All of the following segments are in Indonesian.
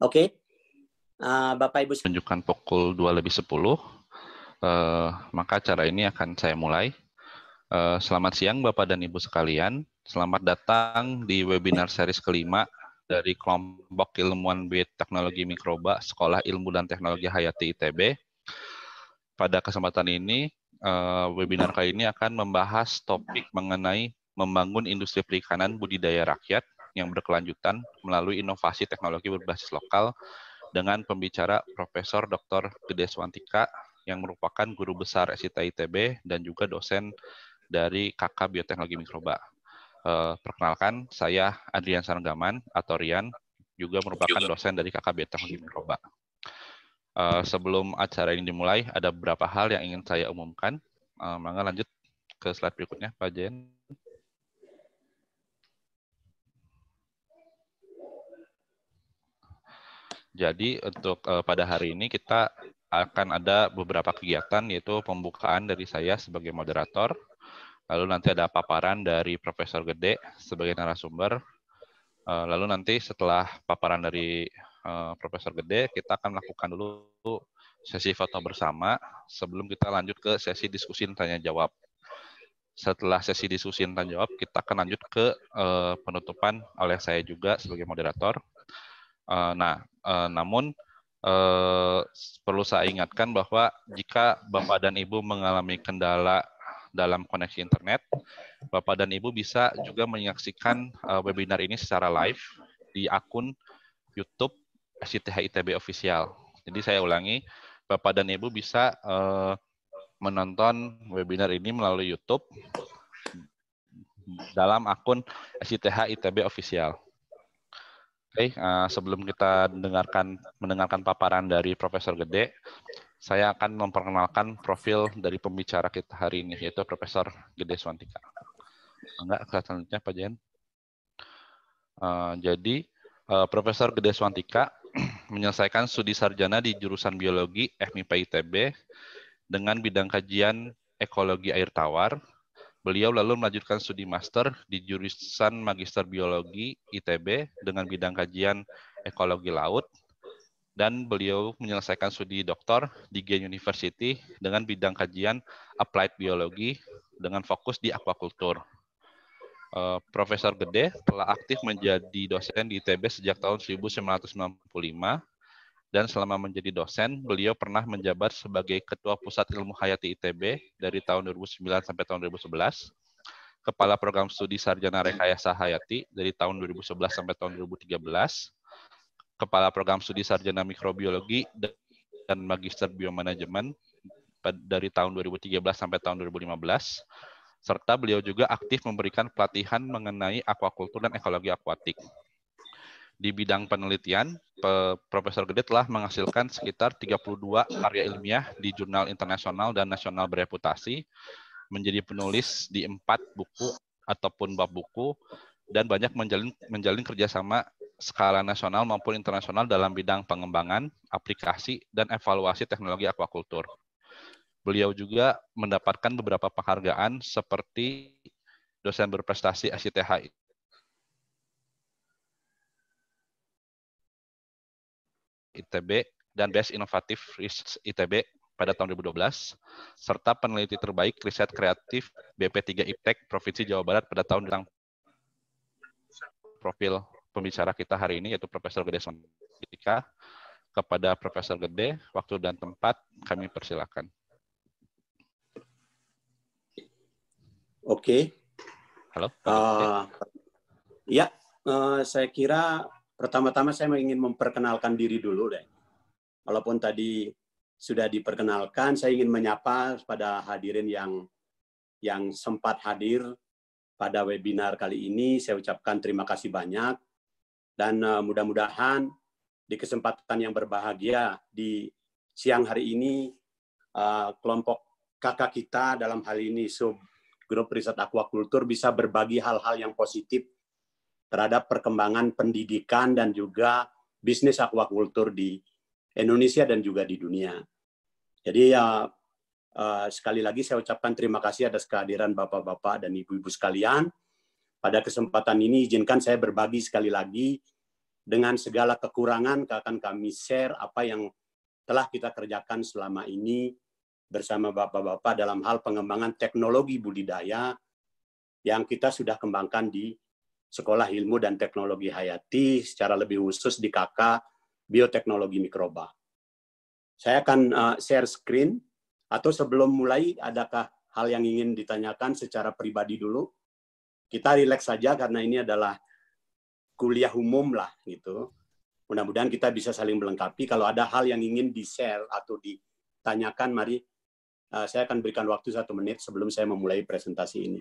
Oke. Okay. Uh, Bapak Ibu tunjukkan pukul 2 lebih 10. Uh, eh, maka acara ini akan saya mulai. Uh, selamat siang Bapak dan Ibu sekalian. Selamat datang di webinar series kelima dari kelompok ilmuwan bioteknologi mikroba Sekolah Ilmu dan Teknologi Hayati ITB. Pada kesempatan ini, uh, webinar kali ini akan membahas topik mengenai membangun industri perikanan budidaya rakyat yang berkelanjutan melalui inovasi teknologi berbasis lokal dengan pembicara Profesor Dr. Gede Swantika yang merupakan guru besar SITA ITB dan juga dosen dari KK Bioteknologi Mikroba. Eh, perkenalkan, saya Adrian Saranggaman atau Rian, juga merupakan dosen dari KK Bioteknologi Mikroba. Eh, sebelum acara ini dimulai, ada beberapa hal yang ingin saya umumkan. Eh, maka lanjut ke slide berikutnya, Pak Jen. Jadi untuk uh, pada hari ini kita akan ada beberapa kegiatan yaitu pembukaan dari saya sebagai moderator. Lalu nanti ada paparan dari Profesor Gede sebagai narasumber. Eh, lalu nanti setelah paparan dari eh, Profesor Gede, kita akan melakukan dulu sesi foto bersama sebelum kita lanjut ke sesi diskusi tanya jawab. Setelah sesi diskusi tanya jawab, kita akan lanjut ke penutupan oleh saya juga sebagai moderator Uh, nah, uh, namun uh, perlu saya ingatkan bahwa jika Bapak dan Ibu mengalami kendala dalam koneksi internet, Bapak dan Ibu bisa juga menyaksikan uh, webinar ini secara live di akun YouTube SCTH ITB Official. Jadi saya ulangi, Bapak dan Ibu bisa uh, menonton webinar ini melalui YouTube dalam akun SCTH ITB Official. Oke, okay, uh, eh, sebelum kita mendengarkan mendengarkan paparan dari Profesor Gede, saya akan memperkenalkan profil dari pembicara kita hari ini yaitu Profesor Gede Swantika. Enggak, selanjutnya Pak Jen. Uh, jadi uh, Profesor Gede Swantika menyelesaikan studi sarjana di jurusan biologi FMIPA ITB dengan bidang kajian ekologi air tawar Beliau lalu melanjutkan studi master di jurusan Magister Biologi ITB dengan bidang kajian ekologi laut dan beliau menyelesaikan studi doktor di Gen University dengan bidang kajian applied biologi dengan fokus di aquaculture. Uh, Profesor Gede telah aktif menjadi dosen di ITB sejak tahun 1995 dan selama menjadi dosen, beliau pernah menjabat sebagai Ketua Pusat Ilmu Hayati ITB dari tahun 2009 sampai tahun 2011, Kepala Program Studi Sarjana Rekayasa Hayati dari tahun 2011 sampai tahun 2013, Kepala Program Studi Sarjana Mikrobiologi dan Magister Biomanajemen dari tahun 2013 sampai tahun 2015, serta beliau juga aktif memberikan pelatihan mengenai aquakultur dan ekologi akuatik di bidang penelitian, Profesor Gede telah menghasilkan sekitar 32 karya ilmiah di jurnal internasional dan nasional bereputasi, menjadi penulis di empat buku ataupun bab buku, dan banyak menjalin, menjalin kerjasama skala nasional maupun internasional dalam bidang pengembangan, aplikasi, dan evaluasi teknologi aquaculture. Beliau juga mendapatkan beberapa penghargaan seperti dosen berprestasi ACTHI. ITB dan iya. Best Innovative Research ITB pada tahun 2012, serta peneliti terbaik riset kreatif BP3 IPTEK Provinsi Jawa Barat pada tahun yang profil pembicara kita hari ini yaitu Profesor Gede Sondika. Kepada Profesor Gede, waktu dan tempat kami persilakan. Oke. Okay. Halo. Uh, ya, uh, saya kira Pertama-tama saya ingin memperkenalkan diri dulu deh. Walaupun tadi sudah diperkenalkan, saya ingin menyapa pada hadirin yang yang sempat hadir pada webinar kali ini. Saya ucapkan terima kasih banyak dan eh, mudah-mudahan di kesempatan yang berbahagia di siang hari ini eh, kelompok kakak kita dalam hal ini sub grup riset aquaculture bisa berbagi hal-hal yang positif terhadap perkembangan pendidikan dan juga bisnis aquaculture di Indonesia dan juga di dunia. Jadi ya uh, sekali lagi saya ucapkan terima kasih atas kehadiran Bapak-bapak dan Ibu-ibu sekalian. Pada kesempatan ini izinkan saya berbagi sekali lagi dengan segala kekurangan akan kami share apa yang telah kita kerjakan selama ini bersama Bapak-bapak dalam hal pengembangan teknologi budidaya yang kita sudah kembangkan di Sekolah Ilmu dan Teknologi Hayati, secara lebih khusus di KK Bioteknologi Mikroba. Saya akan uh, share screen, atau sebelum mulai, adakah hal yang ingin ditanyakan secara pribadi dulu? Kita rileks saja karena ini adalah kuliah umum lah gitu. Mudah-mudahan kita bisa saling melengkapi. Kalau ada hal yang ingin di-share atau ditanyakan, mari uh, saya akan berikan waktu satu menit sebelum saya memulai presentasi ini.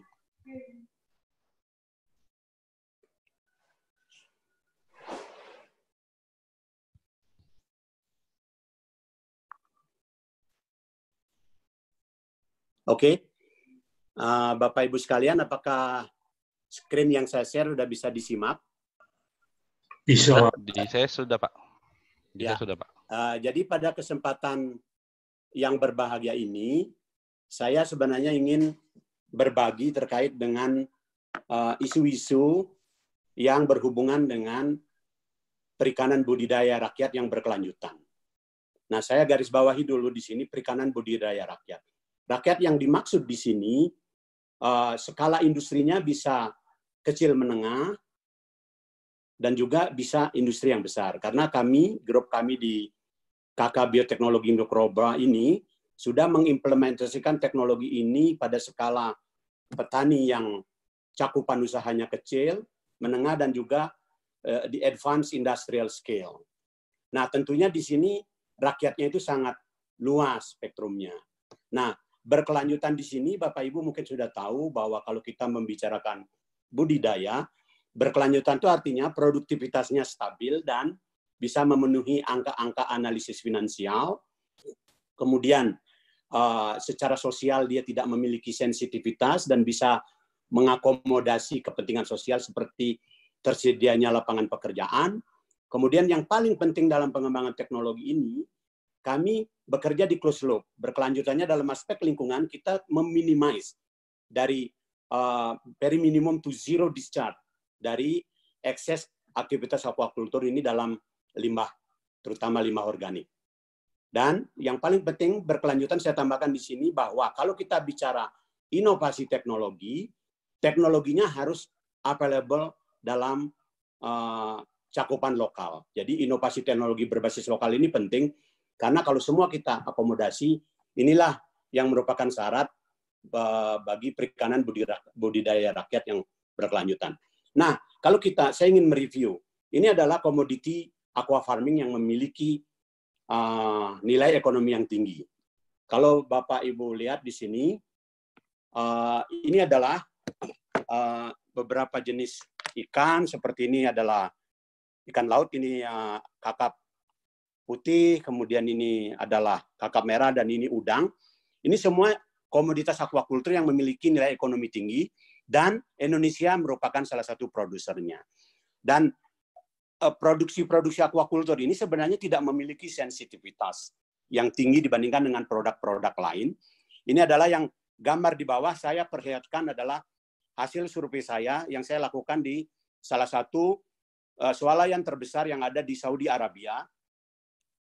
Oke. Okay. Uh, Bapak Ibu sekalian, apakah screen yang saya share sudah bisa disimak? Bisa. saya sudah, Pak. Di ya. sudah, Pak. Uh, jadi pada kesempatan yang berbahagia ini, saya sebenarnya ingin berbagi terkait dengan ah, isu-isu uh, isu -isu yang berhubungan dengan perikanan budidaya rakyat yang berkelanjutan. Nah, saya garis bawahi dulu di sini perikanan budidaya rakyat. Rakyat yang dimaksud di sini eh, skala industrinya bisa kecil menengah dan juga bisa industri yang besar. Karena kami, grup kami di KK Bioteknologi Mikroba ini sudah mengimplementasikan teknologi ini pada skala petani yang cakupan usahanya kecil, menengah dan juga uh, di advanced industrial scale. Nah, tentunya di sini rakyatnya itu sangat luas spektrumnya. Nah, berkelanjutan di sini Bapak Ibu mungkin sudah tahu bahwa kalau kita membicarakan budidaya, berkelanjutan itu artinya produktivitasnya stabil dan bisa memenuhi angka-angka analisis finansial. Kemudian eh, secara sosial dia tidak memiliki sensitivitas dan bisa mengakomodasi kepentingan sosial seperti tersedianya lapangan pekerjaan. Kemudian yang paling penting dalam pengembangan teknologi ini kami bekerja di close loop. Berkelanjutannya dalam aspek lingkungan kita meminimize dari uh, very minimum to zero discharge dari excess aktivitas aquaculture ini dalam limbah, terutama limbah organik. Dan yang paling penting berkelanjutan saya tambahkan di sini bahwa kalau kita bicara inovasi teknologi, teknologinya harus available dalam uh, cakupan lokal. Jadi inovasi teknologi berbasis lokal ini penting karena kalau semua kita akomodasi, inilah yang merupakan syarat e, bagi perikanan budidaya rakyat yang berkelanjutan. Nah, kalau kita, saya ingin mereview. Ini adalah komoditi aquafarming yang memiliki uh, nilai ekonomi yang tinggi. Kalau Bapak Ibu lihat di sini, uh, ini adalah uh, beberapa jenis ikan seperti ini adalah ikan laut ini uh, kakap putih, kemudian ini adalah kakap merah dan ini udang. Ini semua komoditas aquaculture yang memiliki nilai ekonomi tinggi dan Indonesia merupakan salah satu produsernya. Dan eh, produksi-produksi aquaculture ini sebenarnya tidak memiliki sensitivitas yang tinggi dibandingkan dengan produk-produk lain. Ini adalah yang gambar di bawah saya perlihatkan adalah hasil survei saya yang saya lakukan di salah satu uh, swalayan terbesar yang ada di Saudi Arabia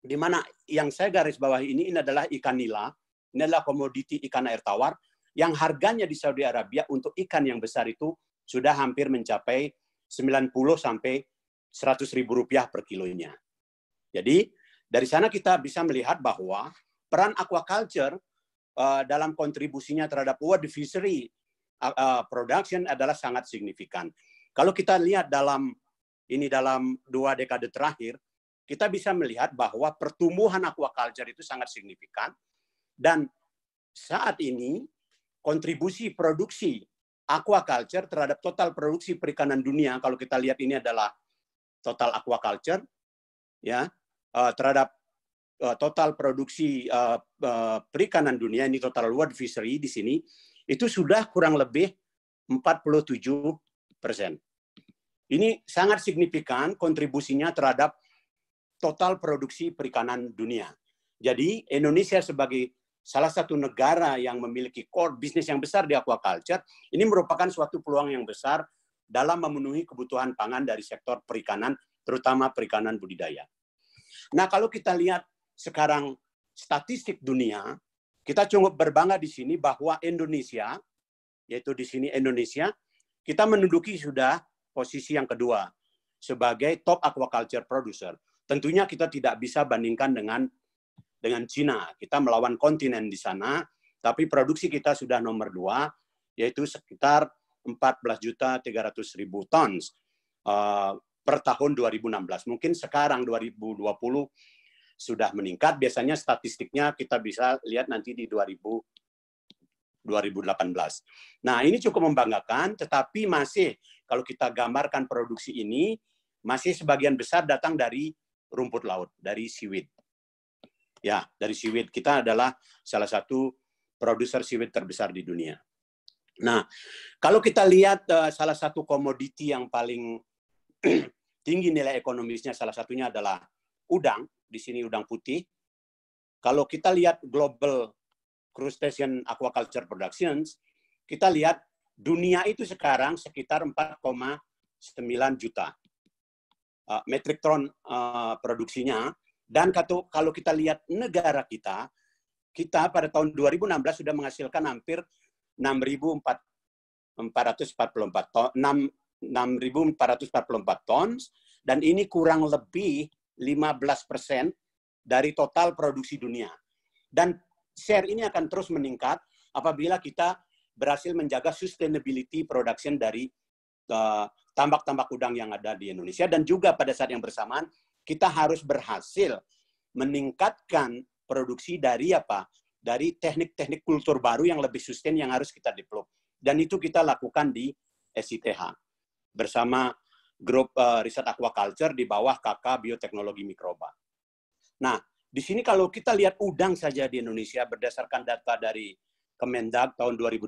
di mana yang saya garis bawahi ini, ini adalah ikan nila, ini adalah komoditi ikan air tawar, yang harganya di Saudi Arabia untuk ikan yang besar itu sudah hampir mencapai 90 sampai 100 ribu rupiah per kilonya. Jadi dari sana kita bisa melihat bahwa peran aquaculture uh, dalam kontribusinya terhadap world fishery uh, production adalah sangat signifikan. Kalau kita lihat dalam ini dalam dua dekade terakhir, kita bisa melihat bahwa pertumbuhan aquaculture itu sangat signifikan dan saat ini kontribusi produksi aquaculture terhadap total produksi perikanan dunia kalau kita lihat ini adalah total aquaculture ya eh, terhadap eh, total produksi eh, perikanan dunia ini total world fishery di sini itu sudah kurang lebih 47 persen. Ini sangat signifikan kontribusinya terhadap total produksi perikanan dunia. Jadi Indonesia sebagai salah satu negara yang memiliki core bisnis yang besar di aquaculture, ini merupakan suatu peluang yang besar dalam memenuhi kebutuhan pangan dari sektor perikanan, terutama perikanan budidaya. Nah, kalau kita lihat sekarang statistik dunia, kita cukup berbangga di sini bahwa Indonesia, yaitu di sini Indonesia, kita menduduki sudah posisi yang kedua sebagai top aquaculture producer. Tentunya kita tidak bisa bandingkan dengan dengan Cina. Kita melawan kontinen di sana, tapi produksi kita sudah nomor dua, yaitu sekitar 14 juta 300 ribu tons uh, per tahun 2016. Mungkin sekarang 2020 sudah meningkat. Biasanya statistiknya kita bisa lihat nanti di 2000, 2018. Nah ini cukup membanggakan, tetapi masih kalau kita gambarkan produksi ini masih sebagian besar datang dari rumput laut, dari seaweed. Ya, dari seaweed. Kita adalah salah satu produser seaweed terbesar di dunia. Nah, kalau kita lihat uh, salah satu komoditi yang paling tinggi nilai ekonomisnya salah satunya adalah udang, di sini udang putih. Kalau kita lihat global crustacean aquaculture productions, kita lihat dunia itu sekarang sekitar 4,9 juta uh, metric ton uh, produksinya. Dan kato, kalau kita lihat negara kita, kita pada tahun 2016 sudah menghasilkan hampir 6.444 ton, dan ini kurang lebih 15 persen dari total produksi dunia. Dan share ini akan terus meningkat apabila kita berhasil menjaga sustainability production dari uh, tambak-tambak udang yang ada di Indonesia dan juga pada saat yang bersamaan kita harus berhasil meningkatkan produksi dari apa? Dari teknik-teknik kultur baru yang lebih sustain yang harus kita develop. Dan itu kita lakukan di SITH bersama grup uh, riset aquaculture di bawah KK Bioteknologi Mikroba. Nah, di sini kalau kita lihat udang saja di Indonesia berdasarkan data dari Kemendag tahun 2018,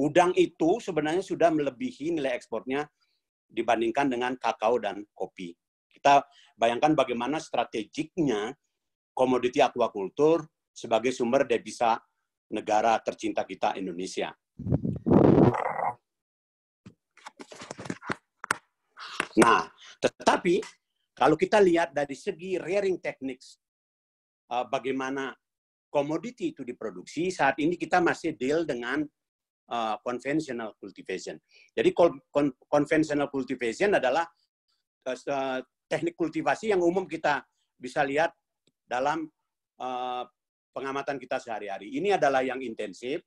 Udang itu sebenarnya sudah melebihi nilai ekspornya dibandingkan dengan kakao dan kopi. Kita bayangkan bagaimana strategiknya komoditi aquaculture sebagai sumber devisa negara tercinta kita Indonesia. Nah, tetapi kalau kita lihat dari segi rearing techniques, eh, bagaimana komoditi itu diproduksi, saat ini kita masih deal dengan uh, conventional cultivation. Jadi conventional cultivation adalah uh, teknik kultivasi yang umum kita bisa lihat dalam uh, pengamatan kita sehari-hari. Ini adalah yang intensif,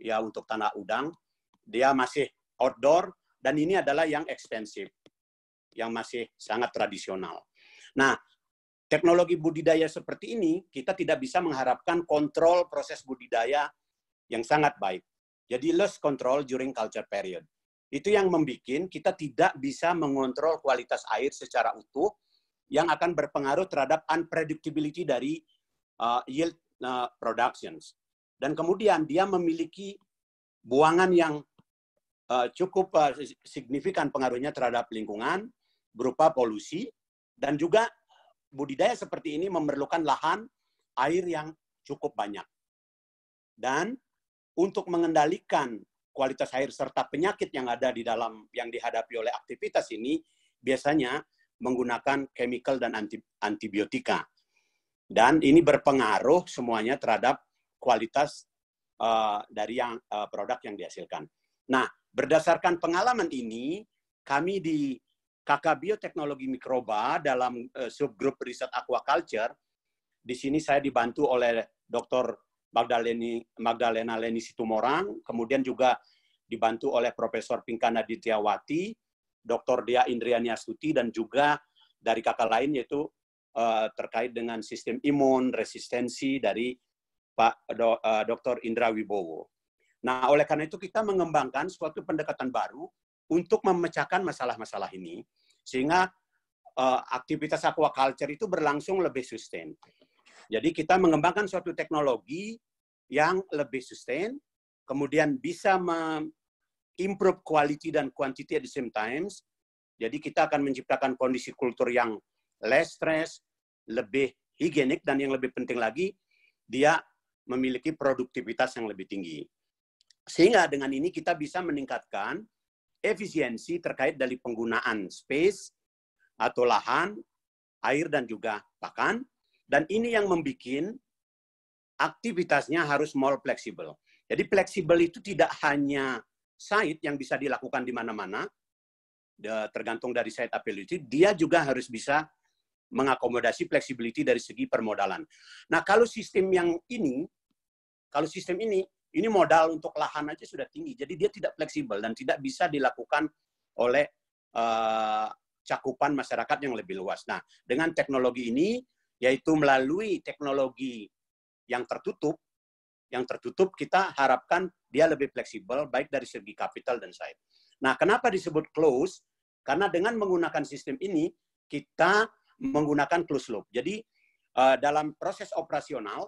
ya untuk tanah udang, dia masih outdoor, dan ini adalah yang ekstensif, yang masih sangat tradisional. Nah, teknologi budidaya seperti ini, kita tidak bisa mengharapkan kontrol proses budidaya yang sangat baik. Jadi lost control during culture period. Itu yang membuat kita tidak bisa mengontrol kualitas air secara utuh yang akan berpengaruh terhadap unpredictability dari uh, yield uh, productions. Dan kemudian dia memiliki buangan yang uh, cukup uh, signifikan pengaruhnya terhadap lingkungan berupa polusi dan juga budidaya seperti ini memerlukan lahan air yang cukup banyak. Dan untuk mengendalikan kualitas air serta penyakit yang ada di dalam yang dihadapi oleh aktivitas ini biasanya menggunakan chemical dan anti, antibiotika. Dan ini berpengaruh semuanya terhadap kualitas uh, dari yang uh, produk yang dihasilkan. Nah, berdasarkan pengalaman ini, kami di KK Bioteknologi Mikroba dalam uh, subgrup riset aquaculture, di sini saya dibantu oleh Dr. Magdaleni, Magdalena Leni Situmorang, kemudian juga dibantu oleh Profesor Pinkana Ditiawati, Dr. Dia Indriani Astuti, dan juga dari kakak lain yaitu uh, terkait dengan sistem imun, resistensi dari Pak Do, uh, eh, Dr. Indra Wibowo. Nah, oleh karena itu kita mengembangkan suatu pendekatan baru untuk memecahkan masalah-masalah ini, sehingga uh, aktivitas aquaculture itu berlangsung lebih sustain. Jadi kita mengembangkan suatu teknologi yang lebih sustain, kemudian bisa improve quality dan quantity at the same times. Jadi kita akan menciptakan kondisi kultur yang less stress, lebih higienik, dan yang lebih penting lagi, dia memiliki produktivitas yang lebih tinggi. Sehingga dengan ini kita bisa meningkatkan efisiensi terkait dari penggunaan space atau lahan, air, dan juga pakan, dan ini yang membuat aktivitasnya harus more fleksibel. Jadi fleksibel itu tidak hanya site yang bisa dilakukan di mana-mana, tergantung dari site ability, dia juga harus bisa mengakomodasi flexibility dari segi permodalan. Nah, kalau sistem yang ini, kalau sistem ini, ini modal untuk lahan aja sudah tinggi, jadi dia tidak fleksibel dan tidak bisa dilakukan oleh uh, cakupan masyarakat yang lebih luas. Nah, dengan teknologi ini, yaitu melalui teknologi yang tertutup, yang tertutup kita harapkan dia lebih fleksibel baik dari segi kapital dan side. Nah, kenapa disebut close? Karena dengan menggunakan sistem ini kita menggunakan close loop. Jadi eh, dalam proses operasional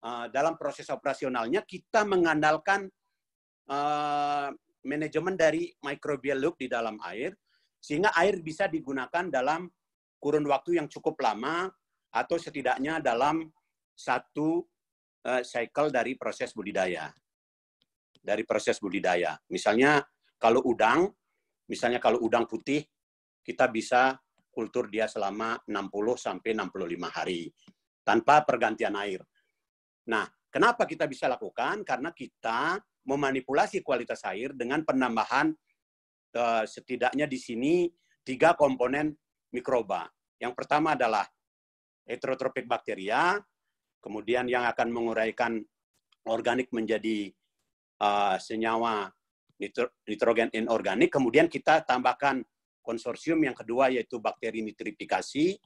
eh, dalam proses operasionalnya kita mengandalkan eh, manajemen dari microbial loop di dalam air sehingga air bisa digunakan dalam kurun waktu yang cukup lama atau setidaknya dalam satu uh, cycle dari proses budidaya. Dari proses budidaya. Misalnya kalau udang, misalnya kalau udang putih, kita bisa kultur dia selama 60 sampai 65 hari tanpa pergantian air. Nah, kenapa kita bisa lakukan? Karena kita memanipulasi kualitas air dengan penambahan eh, setidaknya di sini tiga komponen mikroba. Yang pertama adalah heterotropik bakteria, kemudian yang akan menguraikan organik menjadi uh, senyawa nitro, nitrogen inorganik, kemudian kita tambahkan konsorsium yang kedua yaitu bakteri nitrifikasi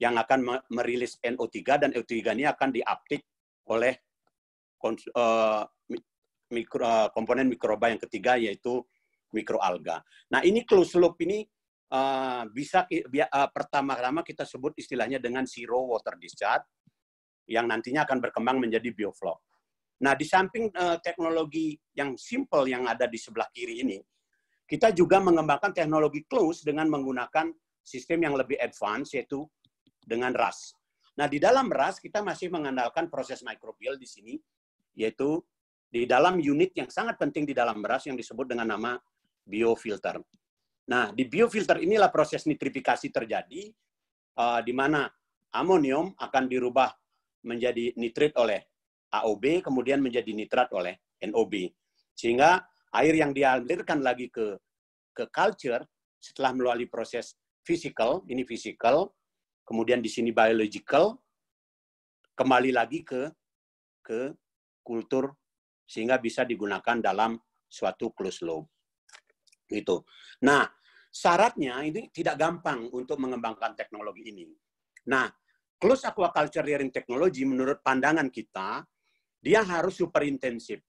yang akan merilis NO3 dan NO3 ini akan diaptik oleh uh, mikro, uh, komponen mikroba yang ketiga yaitu mikroalga. Nah ini close loop ini Eh, bisa uh, pertama-tama kita sebut istilahnya dengan zero water discharge yang nantinya akan berkembang menjadi bioflow. Nah, di samping uh, teknologi yang simple yang ada di sebelah kiri ini, kita juga mengembangkan teknologi close dengan menggunakan sistem yang lebih advance yaitu dengan RAS. Nah, di dalam RAS kita masih mengandalkan proses microbial di sini yaitu di dalam unit yang sangat penting di dalam RAS yang disebut dengan nama biofilter. Nah, di biofilter inilah proses nitrifikasi terjadi, uh, di mana amonium akan dirubah menjadi nitrit oleh AOB, kemudian menjadi nitrat oleh NOB. Sehingga air yang dialirkan lagi ke ke culture setelah melalui proses physical, ini physical, kemudian di sini biological, kembali lagi ke ke kultur sehingga bisa digunakan dalam suatu closed loop. Gitu. Nah, syaratnya ini tidak gampang untuk mengembangkan teknologi ini. Nah, close aquaculture rearing technology menurut pandangan kita, dia harus super intensif.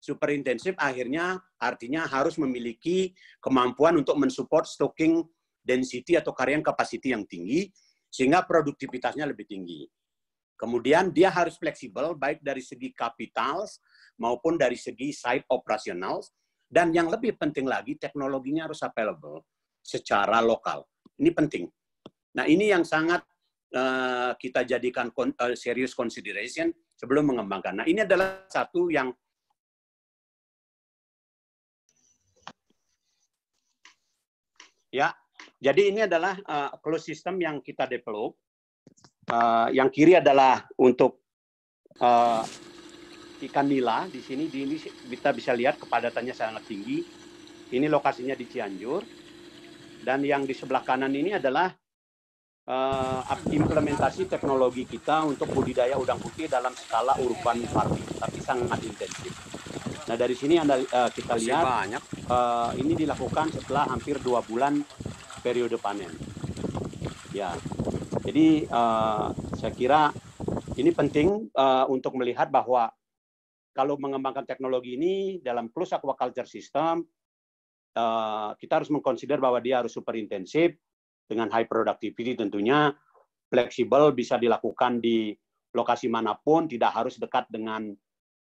Super intensif akhirnya artinya harus memiliki kemampuan untuk mensupport stocking density atau karyan capacity yang tinggi, sehingga produktivitasnya lebih tinggi. Kemudian dia harus fleksibel baik dari segi kapital maupun dari segi side operasional dan yang lebih penting lagi, teknologinya harus available secara lokal. Ini penting. Nah, ini yang sangat uh, kita jadikan kon uh, serious consideration sebelum mengembangkan. Nah, ini adalah satu yang ya. Jadi ini adalah uh, closed system yang kita develop. Uh, yang kiri adalah untuk uh, ikan nila di sini di ini kita bisa lihat kepadatannya sangat tinggi. Ini lokasinya di Cianjur. Dan yang di sebelah kanan ini adalah uh, implementasi teknologi kita untuk budidaya udang putih dalam skala urban farming, tapi sangat intensif. Nah dari sini anda uh, kita Masih lihat banyak. Uh, ini dilakukan setelah hampir dua bulan periode panen. Ya, jadi uh, saya kira ini penting uh, untuk melihat bahwa kalau mengembangkan teknologi ini dalam close aquaculture system, uh, kita harus mengkonsider bahwa dia harus super intensif dengan high productivity tentunya, fleksibel bisa dilakukan di lokasi manapun, tidak harus dekat dengan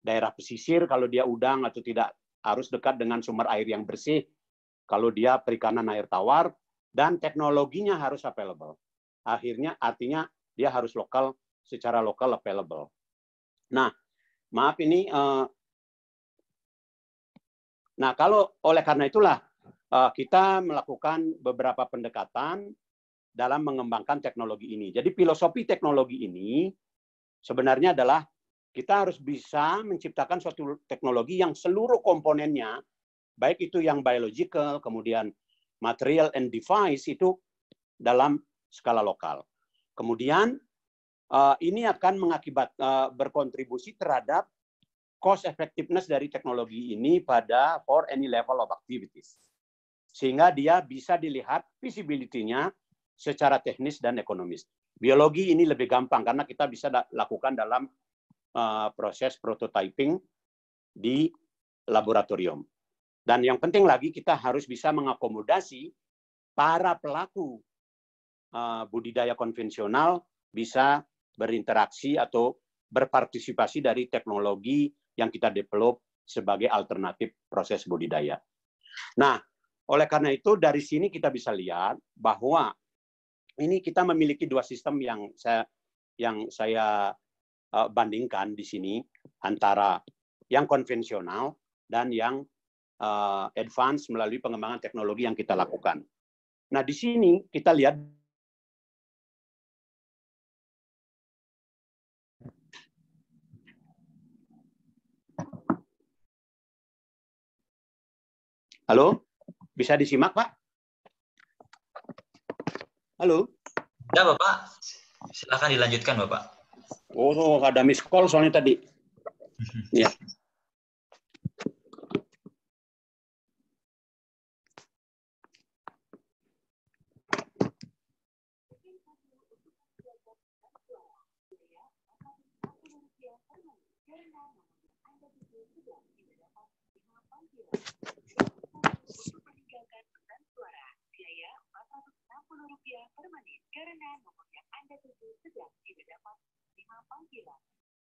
daerah pesisir kalau dia udang atau tidak harus dekat dengan sumber air yang bersih kalau dia perikanan air tawar dan teknologinya harus available. Akhirnya artinya dia harus lokal secara lokal available. Nah, maaf ini uh, nah kalau oleh karena itulah uh, kita melakukan beberapa pendekatan dalam mengembangkan teknologi ini. Jadi filosofi teknologi ini sebenarnya adalah kita harus bisa menciptakan suatu teknologi yang seluruh komponennya baik itu yang biological kemudian material and device itu dalam skala lokal. Kemudian uh, ini akan mengakibat uh, berkontribusi terhadap cost effectiveness dari teknologi ini pada for any level of activities. Sehingga dia bisa dilihat visibility-nya secara teknis dan ekonomis. Biologi ini lebih gampang karena kita bisa lakukan dalam uh, proses prototyping di laboratorium. Dan yang penting lagi kita harus bisa mengakomodasi para pelaku uh, budidaya konvensional bisa berinteraksi atau berpartisipasi dari teknologi yang kita develop sebagai alternatif proses budidaya. Nah, oleh karena itu dari sini kita bisa lihat bahwa ini kita memiliki dua sistem yang saya yang saya eh, bandingkan di sini antara yang konvensional dan yang eh, advance melalui pengembangan teknologi yang kita lakukan. Nah, di sini kita lihat Halo, bisa disimak Pak? Halo. Ya Bapak, silakan dilanjutkan Bapak. Oh, ada miss call soalnya tadi. ya untuk meninggalkan pesan suara. Biaya Rp460 per menit karena nomor yang Anda tuju sedang tidak dapat menerima panggilan.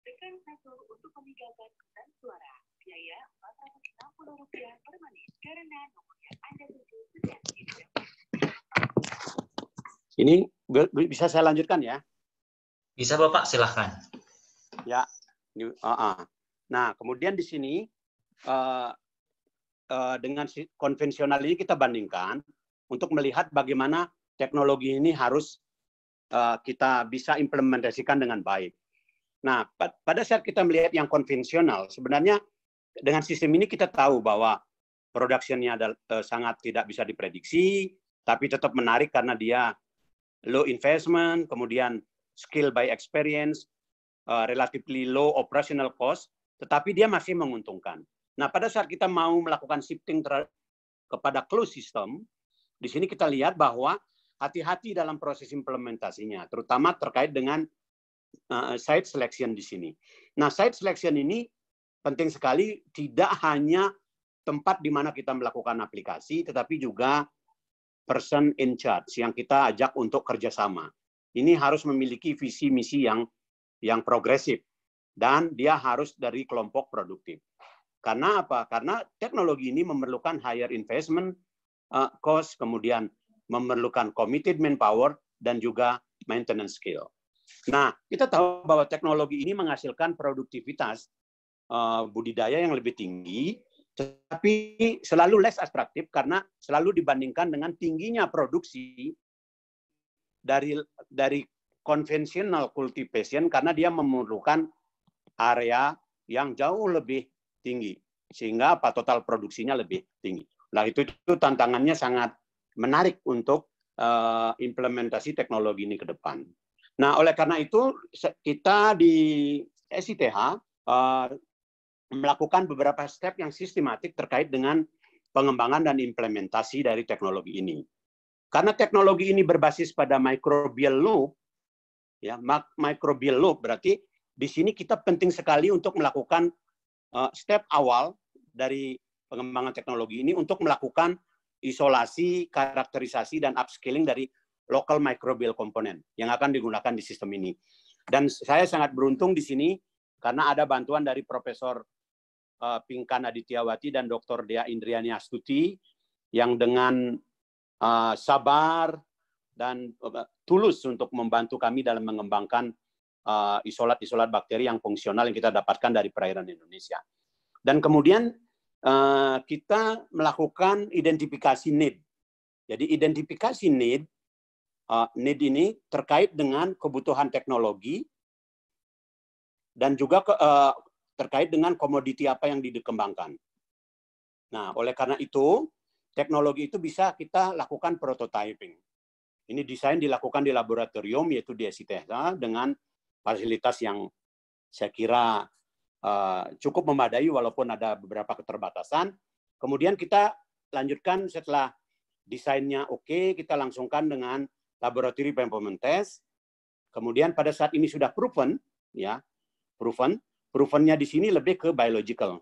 Tekan satu untuk meninggalkan pesan suara. Biaya Rp460 per menit karena nomor yang Anda tuju sedang tidak dapat ini bisa saya lanjutkan ya? Bisa Bapak, silahkan. Ya, ah, ah. nah kemudian di sini eh, Eh, dengan konvensional ini kita bandingkan untuk melihat bagaimana teknologi ini harus eh, kita bisa implementasikan dengan baik. Nah, pada saat kita melihat yang konvensional, sebenarnya dengan sistem ini kita tahu bahwa productionnya eh, sangat tidak bisa diprediksi, tapi tetap menarik karena dia low investment, kemudian skill by experience, relatively low operational cost, tetapi dia masih menguntungkan. Nah, pada saat kita mau melakukan shifting kepada closed system, di sini kita lihat bahwa hati-hati dalam proses implementasinya, terutama terkait dengan uh, site selection di sini. Nah, site selection ini penting sekali tidak hanya tempat di mana kita melakukan aplikasi, tetapi juga person in charge yang kita ajak untuk kerjasama. Ini harus memiliki visi misi yang yang progresif dan dia harus dari kelompok produktif. Karena apa? Karena teknologi ini memerlukan higher investment uh, cost, kemudian memerlukan committed manpower dan juga maintenance skill. Nah, kita tahu bahwa teknologi ini menghasilkan produktivitas uh, budidaya yang lebih tinggi, tapi selalu less atraktif karena selalu dibandingkan dengan tingginya produksi dari dari konvensional cultivation karena dia memerlukan area yang jauh lebih tinggi sehingga apa total produksinya lebih tinggi. Nah itu, itu tantangannya sangat menarik untuk uh, implementasi teknologi ini ke depan. Nah oleh karena itu kita di SITH uh, eh, melakukan beberapa step yang sistematik terkait dengan pengembangan dan implementasi dari teknologi ini. Karena teknologi ini berbasis pada microbial loop, ya microbial loop berarti di sini kita penting sekali untuk melakukan Eh, step awal dari pengembangan teknologi ini untuk melakukan isolasi, karakterisasi, dan upscaling dari local microbial component yang akan digunakan di sistem ini. Dan saya sangat beruntung di sini karena ada bantuan dari Profesor eh, Pingkan Adityawati dan Dr. Dea Indriani Astuti yang dengan eh, sabar dan tulus untuk membantu kami dalam mengembangkan Eh, isolat-isolat uh, bakteri yang fungsional yang kita dapatkan dari perairan Indonesia. Dan kemudian uh, kita melakukan identifikasi need. Jadi identifikasi need, uh, need ini terkait dengan kebutuhan teknologi dan juga ke, uh, terkait dengan komoditi apa yang dikembangkan. Nah, oleh karena itu, teknologi itu bisa kita lakukan prototyping. Ini desain dilakukan di laboratorium, yaitu di SITESA, dengan fasilitas yang saya kira uh, cukup memadai walaupun ada beberapa keterbatasan. Kemudian kita lanjutkan setelah desainnya oke, okay, kita langsungkan dengan laboratorium performance test. Kemudian pada saat ini sudah proven, ya, proven. Provennya di sini lebih ke biological,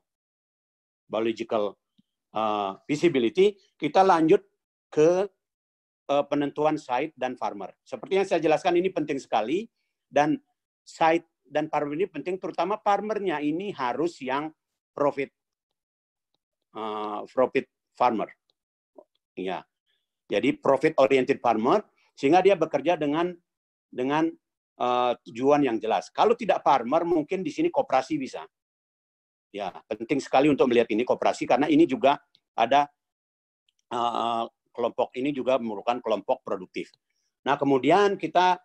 biological uh, eh, visibility. Kita lanjut ke uh, penentuan site dan farmer. Seperti yang saya jelaskan ini penting sekali dan side dan farmer ini penting terutama farmernya ini harus yang profit uh, profit farmer ya jadi profit oriented farmer sehingga dia bekerja dengan dengan uh, tujuan yang jelas kalau tidak farmer mungkin di sini koperasi bisa ya penting sekali untuk melihat ini koperasi karena ini juga ada uh, kelompok ini juga merupakan kelompok produktif nah kemudian kita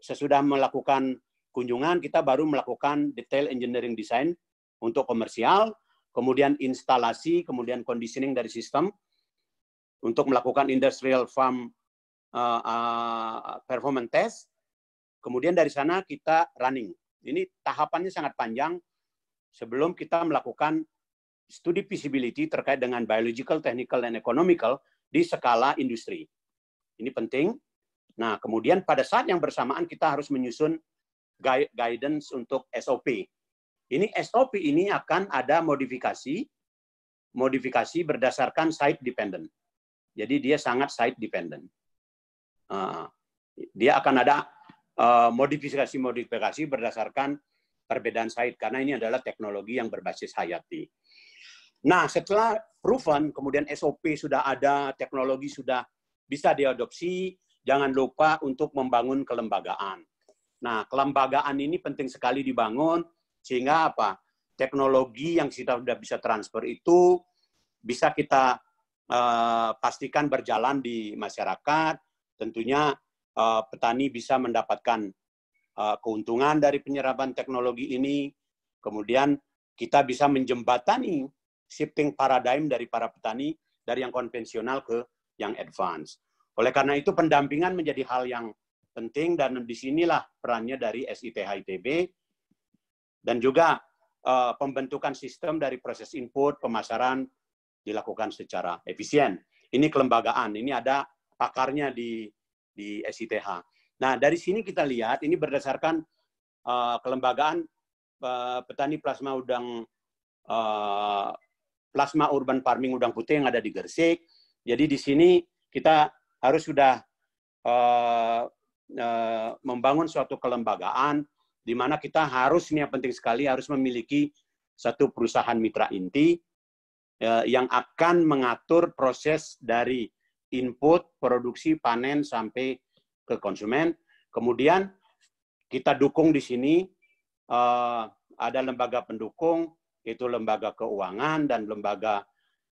sesudah melakukan kunjungan kita baru melakukan detail engineering design untuk komersial, kemudian instalasi, kemudian conditioning dari sistem untuk melakukan industrial farm uh, uh, performance test. Kemudian dari sana kita running. Ini tahapannya sangat panjang sebelum kita melakukan studi feasibility terkait dengan biological, technical, dan economical di skala industri. Ini penting. Nah, kemudian pada saat yang bersamaan kita harus menyusun guidance untuk SOP. Ini SOP ini akan ada modifikasi, modifikasi berdasarkan site dependent. Jadi dia sangat site dependent. Ah, dia akan ada eh, modifikasi-modifikasi berdasarkan perbedaan site karena ini adalah teknologi yang berbasis hayati. Nah, setelah proven, kemudian SOP sudah ada, teknologi sudah bisa diadopsi, jangan lupa untuk membangun kelembagaan. Nah, kelembagaan ini penting sekali dibangun sehingga apa? Teknologi yang kita sudah bisa transfer itu bisa kita uh, pastikan berjalan di masyarakat. Tentunya uh, petani bisa mendapatkan uh, keuntungan dari penyerapan teknologi ini. Kemudian kita bisa menjembatani shifting paradigm dari para petani dari yang konvensional ke yang advance. Oleh karena itu pendampingan menjadi hal yang penting dan disinilah perannya dari SITHITB dan juga uh, pembentukan sistem dari proses input pemasaran dilakukan secara efisien. Ini kelembagaan, ini ada pakarnya di di SITH. Nah, dari sini kita lihat ini berdasarkan uh, kelembagaan uh, petani plasma udang uh, plasma urban farming udang putih yang ada di Gersik. Jadi di sini kita harus sudah uh, Eh, membangun suatu kelembagaan di mana kita harus ini yang penting sekali harus memiliki satu perusahaan mitra inti eh, yang akan mengatur proses dari input, produksi, panen sampai ke konsumen. Kemudian kita dukung di sini eh, ada lembaga pendukung yaitu lembaga keuangan dan lembaga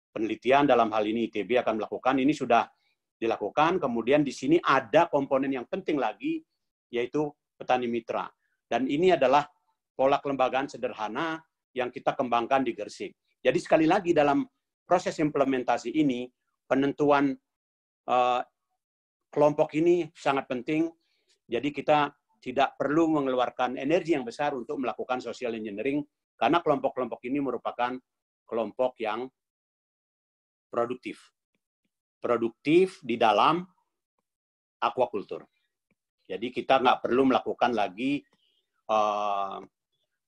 penelitian dalam hal ini ITB akan melakukan ini sudah dilakukan. Kemudian di sini ada komponen yang penting lagi, yaitu petani mitra. Dan ini adalah pola kelembagaan sederhana yang kita kembangkan di Gersik. Jadi sekali lagi dalam proses implementasi ini, penentuan uh, kelompok ini sangat penting. Jadi kita tidak perlu mengeluarkan energi yang besar untuk melakukan social engineering, karena kelompok-kelompok ini merupakan kelompok yang produktif produktif di dalam aquaculture. Jadi kita nggak perlu melakukan lagi uh,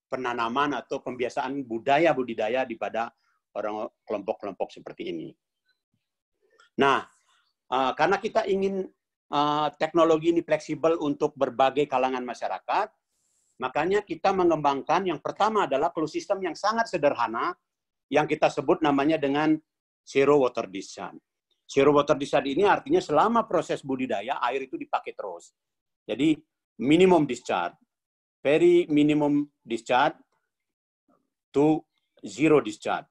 penanaman atau pembiasaan budaya budidaya pada orang kelompok-kelompok seperti ini. Nah, uh, karena kita ingin uh, teknologi ini fleksibel untuk berbagai kalangan masyarakat, makanya kita mengembangkan yang pertama adalah clue system yang sangat sederhana yang kita sebut namanya dengan zero water design. Zero water discharge ini artinya selama proses budidaya air itu dipakai terus. Jadi minimum discharge, very minimum discharge to zero discharge.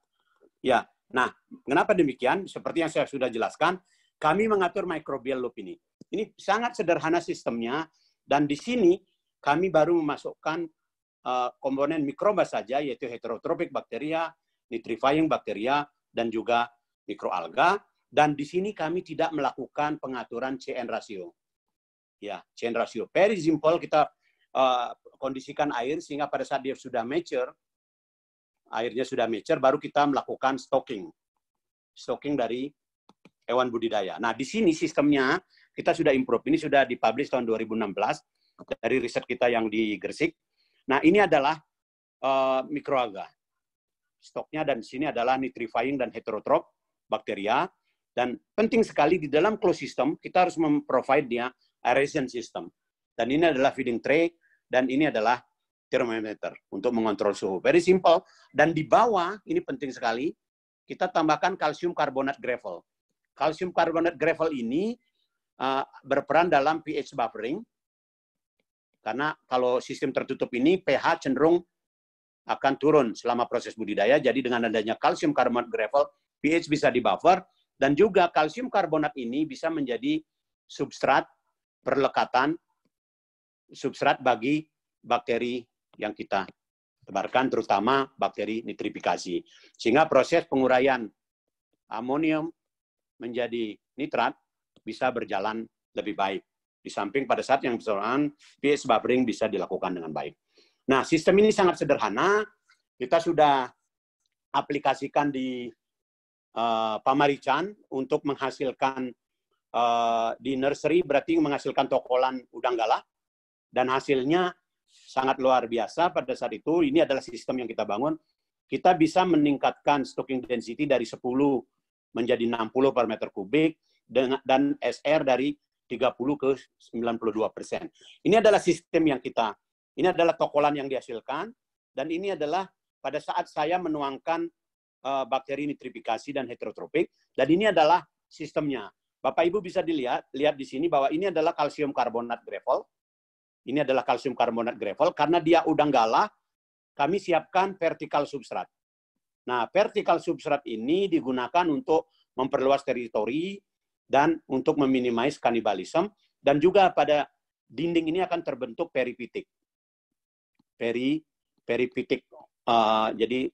Ya, nah kenapa demikian? Seperti yang saya sudah jelaskan, kami mengatur microbial loop ini. Ini sangat sederhana sistemnya dan di sini kami baru memasukkan eh, komponen mikroba saja yaitu heterotropik bakteria, nitrifying bakteria dan juga mikroalga dan di sini kami tidak melakukan pengaturan CN ratio. Ya, CN ratio. Very simple, kita uh, kondisikan air sehingga pada saat dia sudah mature, airnya sudah mature, baru kita melakukan stocking. Stocking dari hewan budidaya. Nah, di sini sistemnya kita sudah improve. Ini sudah dipublish tahun 2016 dari riset kita yang di Gresik. Nah, ini adalah uh, mikroalga. Stoknya dan di sini adalah nitrifying dan heterotrop bakteria. Dan penting sekali di dalam closed system, kita harus memprovide dia aeration system. Dan ini adalah feeding tray, dan ini adalah thermometer untuk mengontrol suhu. Very simple. Dan di bawah, ini penting sekali, kita tambahkan kalsium karbonat gravel. Kalsium karbonat gravel ini uh, berperan dalam pH buffering. Karena kalau sistem tertutup ini, pH cenderung akan turun selama proses budidaya. Jadi dengan adanya kalsium karbonat gravel, pH bisa dibuffer dan juga kalsium karbonat ini bisa menjadi substrat perlekatan substrat bagi bakteri yang kita tebarkan, terutama bakteri nitrifikasi. Sehingga proses penguraian amonium menjadi nitrat bisa berjalan lebih baik. Di samping pada saat yang bersamaan, pH buffering bisa dilakukan dengan baik. Nah, sistem ini sangat sederhana. Kita sudah aplikasikan di uh, eh, pamarican untuk menghasilkan uh, di nursery berarti menghasilkan tokolan udang galah dan hasilnya sangat luar biasa pada saat itu. Ini adalah sistem yang kita bangun. Kita bisa meningkatkan stocking density dari 10 menjadi 60 per meter kubik dan SR dari 30 ke 92 persen. Ini adalah sistem yang kita, ini adalah tokolan yang dihasilkan, dan ini adalah pada saat saya menuangkan Eh, bakteri nitrifikasi dan heterotropik. Dan ini adalah sistemnya. Bapak Ibu bisa dilihat, lihat di sini bahwa ini adalah kalsium karbonat gravel. Ini adalah kalsium karbonat gravel karena dia udang galah, kami siapkan vertikal substrat. Nah, vertikal substrat ini digunakan untuk memperluas teritori dan untuk meminimais kanibalisme dan juga pada dinding ini akan terbentuk peripitik. Peri peripitik. Uh, jadi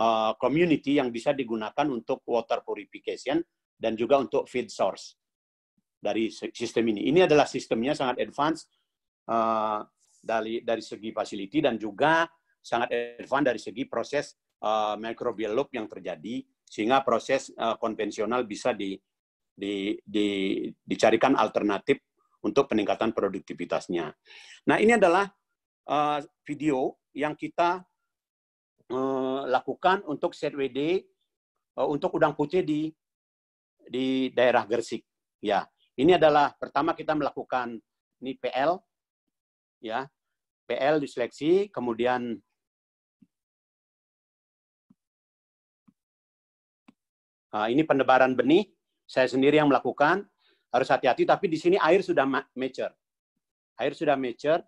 Eh, community yang bisa digunakan untuk water purification dan juga untuk feed source dari sistem ini. Ini adalah sistemnya sangat advance uh, dari dari segi facility dan juga sangat advance dari segi proses uh, microbial loop yang terjadi sehingga proses uh, konvensional bisa di, di, di, dicarikan alternatif untuk peningkatan produktivitasnya. Nah ini adalah uh, video yang kita lakukan untuk ZWD eh, untuk udang putih di di daerah Gersik. Ya, ini adalah pertama kita melakukan ini PL, ya, PL diseleksi, kemudian ah, ini penebaran benih. Saya sendiri yang melakukan, harus hati-hati. Tapi di sini air sudah mature, air sudah mature.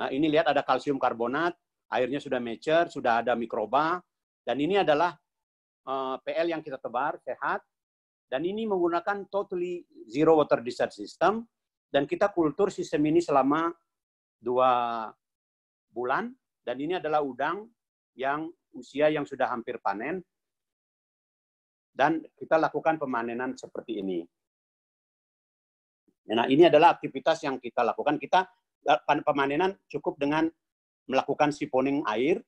Ah, ini lihat ada kalsium karbonat, airnya sudah mature, sudah ada mikroba, dan ini adalah uh, eh, PL yang kita tebar, sehat, dan ini menggunakan totally zero water discharge system, dan kita kultur sistem ini selama dua bulan, dan ini adalah udang yang usia yang sudah hampir panen, dan kita lakukan pemanenan seperti ini. Nah, ini adalah aktivitas yang kita lakukan. Kita eh, pemanenan cukup dengan melakukan siphoning air,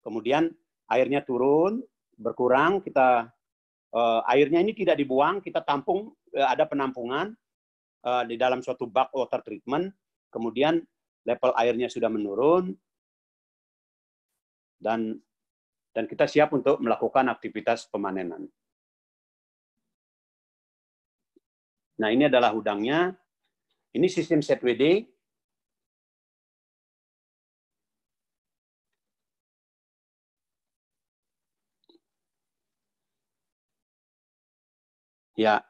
kemudian airnya turun, berkurang, kita uh, airnya ini tidak dibuang, kita tampung, uh, ada penampungan uh, di dalam suatu bak water treatment, kemudian level airnya sudah menurun, dan dan kita siap untuk melakukan aktivitas pemanenan. Nah, ini adalah udangnya. Ini sistem ZWD Ya.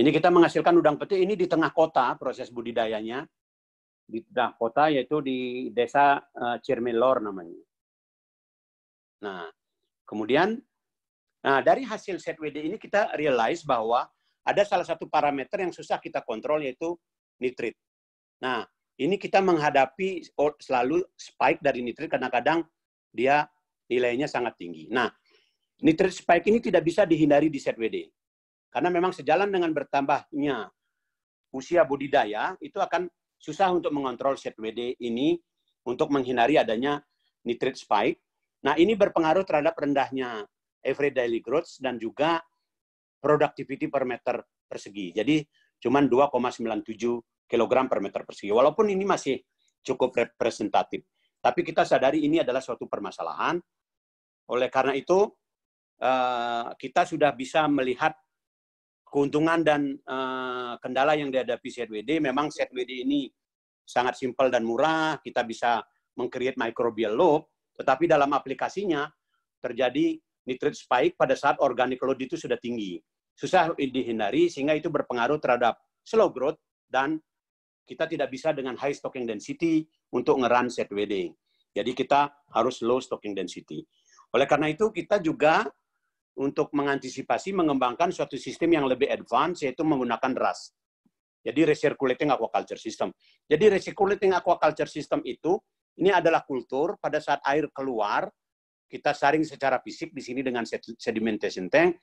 Ini kita menghasilkan udang peti ini di tengah kota proses budidayanya. Di tengah kota yaitu di desa eh, Cirmelor namanya. Nah, kemudian nah dari hasil set WD ini kita realize bahwa ada salah satu parameter yang susah kita kontrol yaitu nitrit. Nah, ini kita menghadapi oh, selalu spike dari nitrit karena kadang dia nilainya sangat tinggi. Nah, nitrit spike ini tidak bisa dihindari di ZWD. Karena memang sejalan dengan bertambahnya usia budidaya, itu akan susah untuk mengontrol ZWD ini untuk menghindari adanya nitrit spike. Nah, ini berpengaruh terhadap rendahnya average daily growth dan juga productivity per meter persegi. Jadi, cuma 2,97 kg per meter persegi. Walaupun ini masih cukup representatif. Tapi kita sadari ini adalah suatu permasalahan. Oleh karena itu, Eh, kita sudah bisa melihat keuntungan dan eh, kendala yang dihadapi ZWD. Memang ZWD ini sangat simpel dan murah, kita bisa mengcreate microbial loop, tetapi dalam aplikasinya terjadi nitrit spike pada saat organic load itu sudah tinggi. Susah dihindari sehingga itu berpengaruh terhadap slow growth dan kita tidak bisa dengan high stocking density untuk ngeran ZWD. Jadi kita harus low stocking density. Oleh karena itu kita juga untuk mengantisipasi mengembangkan suatu sistem yang lebih advance yaitu menggunakan RAS. Jadi recirculating aquaculture system. Jadi recirculating aquaculture system itu ini adalah kultur pada saat air keluar kita saring secara fisik di sini dengan sedimentation tank,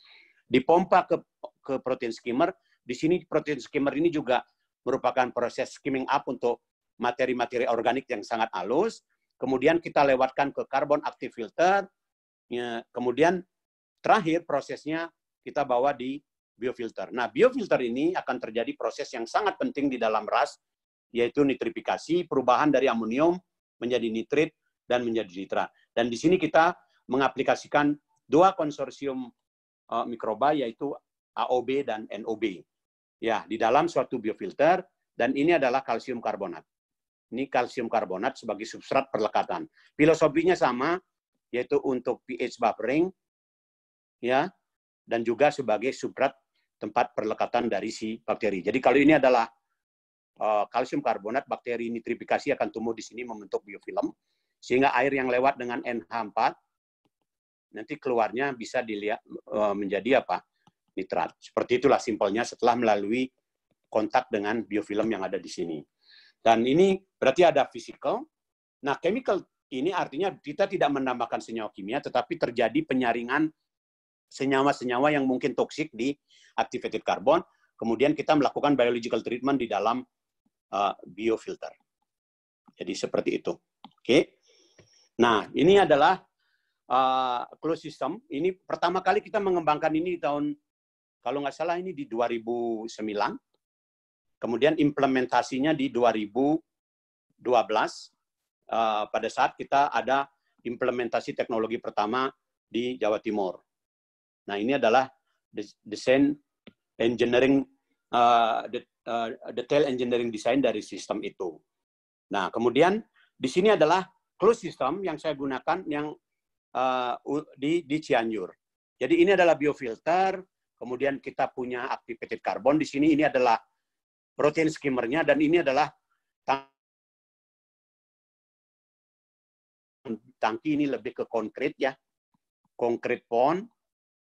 dipompa ke ke protein skimmer. Di sini protein skimmer ini juga merupakan proses skimming up untuk materi-materi organik yang sangat halus. Kemudian kita lewatkan ke carbon active filter. Ya, kemudian Terakhir prosesnya kita bawa di biofilter. Nah, biofilter ini akan terjadi proses yang sangat penting di dalam ras, yaitu nitrifikasi, perubahan dari amonium menjadi nitrit dan menjadi nitrat. Dan di sini kita mengaplikasikan dua konsorsium uh, mikroba yaitu AOB dan NOB. Ya, di dalam suatu biofilter dan ini adalah kalsium karbonat. Ini kalsium karbonat sebagai substrat perlekatan. Filosofinya sama yaitu untuk pH buffering ya dan juga sebagai substrat tempat perlekatan dari si bakteri. Jadi kalau ini adalah uh, kalsium karbonat, bakteri nitrifikasi akan tumbuh di sini membentuk biofilm sehingga air yang lewat dengan NH4 nanti keluarnya bisa dilihat uh, eh, menjadi apa? nitrat. Seperti itulah simpelnya setelah melalui kontak dengan biofilm yang ada di sini. Dan ini berarti ada physical. Nah, chemical ini artinya kita tidak menambahkan senyawa kimia, tetapi terjadi penyaringan senyawa-senyawa yang mungkin toksik di activated carbon. Kemudian kita melakukan biological treatment di dalam uh, biofilter. Jadi seperti itu. Oke. Okay. Nah, ini adalah uh, closed system. Ini pertama kali kita mengembangkan ini di tahun kalau nggak salah ini di 2009. Kemudian implementasinya di 2012 uh, pada saat kita ada implementasi teknologi pertama di Jawa Timur. Nah, ini adalah desain engineering uh, uh, detail engineering design dari sistem itu. Nah, kemudian di sini adalah close system yang saya gunakan yang uh, di, di Cianjur. Jadi ini adalah biofilter, kemudian kita punya activated carbon di sini ini adalah protein skimmernya dan ini adalah tangki ini lebih ke konkret ya, konkret pond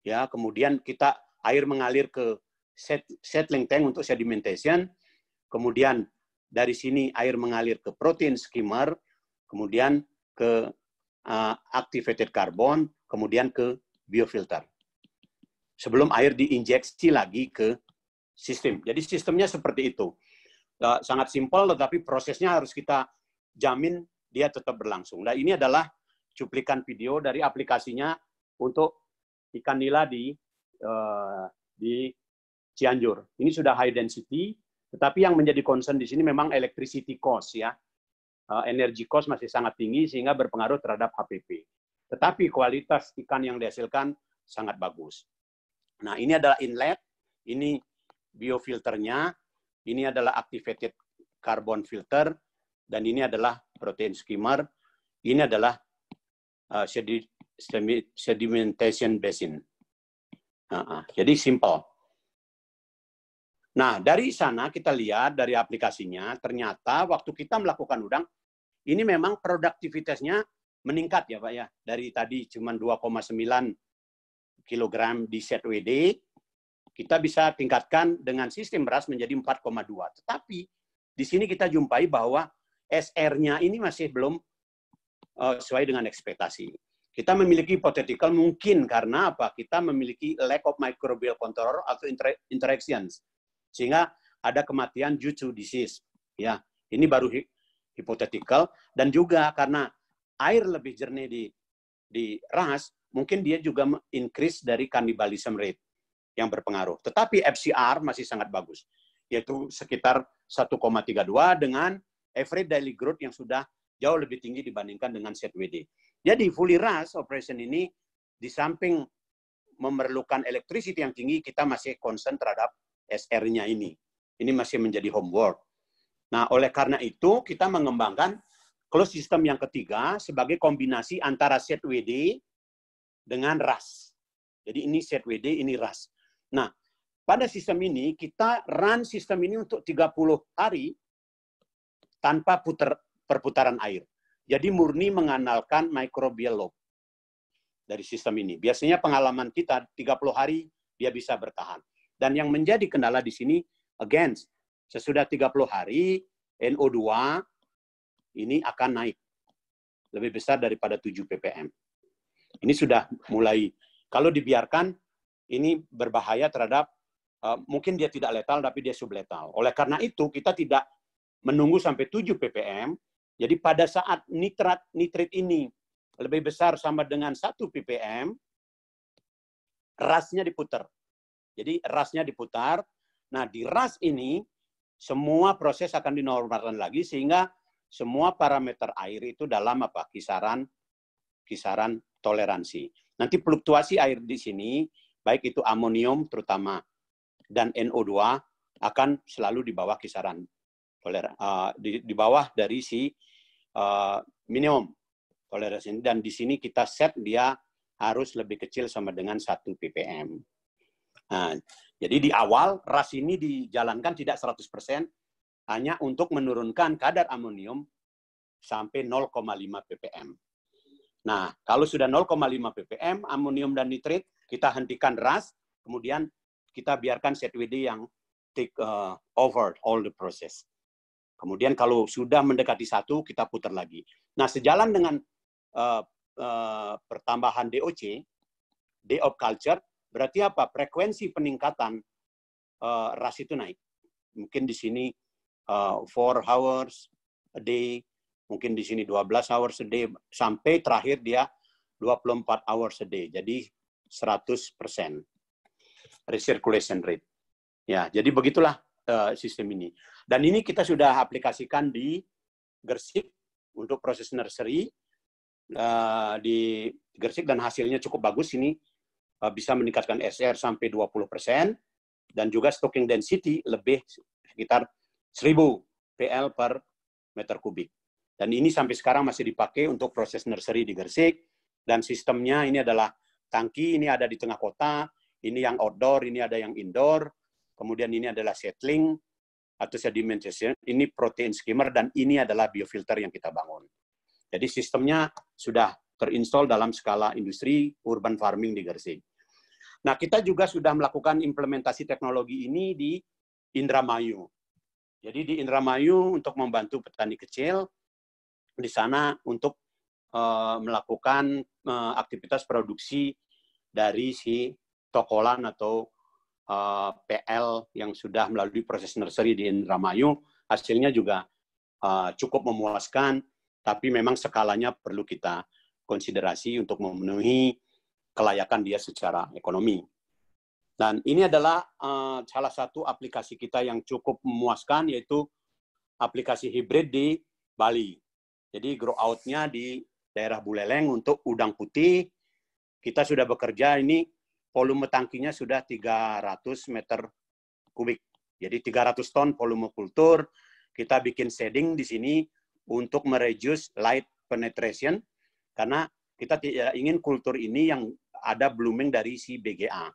ya kemudian kita air mengalir ke set, settling tank untuk sedimentation, kemudian dari sini air mengalir ke protein skimmer, kemudian ke uh, activated carbon, kemudian ke biofilter. Sebelum air diinjeksi lagi ke sistem. Jadi sistemnya seperti itu. sangat simpel tetapi prosesnya harus kita jamin dia tetap berlangsung. Nah, ini adalah cuplikan video dari aplikasinya untuk ikan nila di uh, di Cianjur. Ini sudah high density, tetapi yang menjadi concern di sini memang electricity cost ya. Uh, energy cost masih sangat tinggi sehingga berpengaruh terhadap HPP. Tetapi kualitas ikan yang dihasilkan sangat bagus. Nah, ini adalah inlet, ini biofilternya, ini adalah activated carbon filter, dan ini adalah protein skimmer, ini adalah uh, sedimentation basin. Nah, Jadi simple. Nah, dari sana kita lihat dari aplikasinya, ternyata waktu kita melakukan udang, ini memang produktivitasnya meningkat ya Pak ya. Dari tadi cuma 2,9 kg di set WD, kita bisa tingkatkan dengan sistem beras menjadi 4,2. Tetapi di sini kita jumpai bahwa SR-nya ini masih belum eh, sesuai dengan ekspektasi. Kita memiliki hipotetikal mungkin karena apa? Kita memiliki lack of microbial control atau inter interactions. Sehingga ada kematian due to disease. Ya, ini baru hi hypothetical dan juga karena air lebih jernih di di ras, mungkin dia juga increase dari cannibalism rate yang berpengaruh. Tetapi FCR masih sangat bagus, yaitu sekitar 1,32 dengan average daily growth yang sudah jauh lebih tinggi dibandingkan dengan WD. Jadi fully rush operation ini di samping memerlukan electricity yang tinggi, kita masih concern terhadap SR-nya ini. Ini masih menjadi homework. Nah, oleh karena itu kita mengembangkan close system yang ketiga sebagai kombinasi antara set wd dengan RAS. Jadi ini set wd ini RAS. Nah, pada sistem ini kita run sistem ini untuk 30 hari tanpa puter, perputaran air. Jadi murni mengandalkan microbial load dari sistem ini. Biasanya pengalaman kita 30 hari dia bisa bertahan. Dan yang menjadi kendala di sini, against sesudah 30 hari, NO2 ini akan naik. Lebih besar daripada 7 ppm. Ini sudah mulai. Kalau dibiarkan, ini berbahaya terhadap, uh, mungkin dia tidak letal, tapi dia subletal. Oleh karena itu, kita tidak menunggu sampai 7 ppm, jadi pada saat nitrat nitrit ini lebih besar sama dengan 1 ppm, rasnya diputar. Jadi rasnya diputar. Nah, di ras ini semua proses akan dinormalkan lagi sehingga semua parameter air itu dalam apa? kisaran kisaran toleransi. Nanti fluktuasi air di sini baik itu amonium terutama dan NO2 akan selalu di bawah kisaran toleran uh, eh, di, di bawah dari si uh, minimum toleransi dan di sini kita set dia harus lebih kecil sama dengan 1 ppm. Nah, jadi di awal ras ini dijalankan tidak 100%, hanya untuk menurunkan kadar amonium sampai 0,5 ppm. Nah, kalau sudah 0,5 ppm, amonium dan nitrit, kita hentikan ras, kemudian kita biarkan WD yang take uh, over all the process. Kemudian kalau sudah mendekati satu, kita putar lagi. Nah, sejalan dengan uh, uh, pertambahan DOC, Day of Culture, berarti apa? Frekuensi peningkatan uh, ras itu naik. Mungkin di sini uh, four hours a day, mungkin di sini 12 hours a day, sampai terakhir dia 24 hours a day. Jadi 100% recirculation rate. Ya, jadi begitulah Eh, sistem ini. Dan ini kita sudah aplikasikan di Gersik untuk proses nursery eh, di Gersik dan hasilnya cukup bagus ini eh, bisa meningkatkan SR sampai 20 persen dan juga stocking density lebih sekitar 1000 PL per meter kubik. Dan ini sampai sekarang masih dipakai untuk proses nursery di Gersik dan sistemnya ini adalah tangki ini ada di tengah kota, ini yang outdoor, ini ada yang indoor, kemudian ini adalah settling atau sedimentation, ini protein skimmer, dan ini adalah biofilter yang kita bangun. Jadi sistemnya sudah terinstall dalam skala industri urban farming di Gresik. Nah, kita juga sudah melakukan implementasi teknologi ini di Indramayu. Jadi di Indramayu untuk membantu petani kecil, di sana untuk uh, melakukan uh, aktivitas produksi dari si tokolan atau Eh, PL yang sudah melalui proses nursery di Indramayu, hasilnya juga eh, cukup memuaskan, tapi memang skalanya perlu kita konsiderasi untuk memenuhi kelayakan dia secara ekonomi. Dan ini adalah eh, salah satu aplikasi kita yang cukup memuaskan, yaitu aplikasi hibrid di Bali. Jadi grow out-nya di daerah Buleleng untuk udang putih. Kita sudah bekerja ini volume tangkinya sudah 300 meter kubik. Jadi 300 ton volume kultur, kita bikin shading di sini untuk mereduce light penetration, karena kita tidak ya, ingin kultur ini yang ada blooming dari si BGA.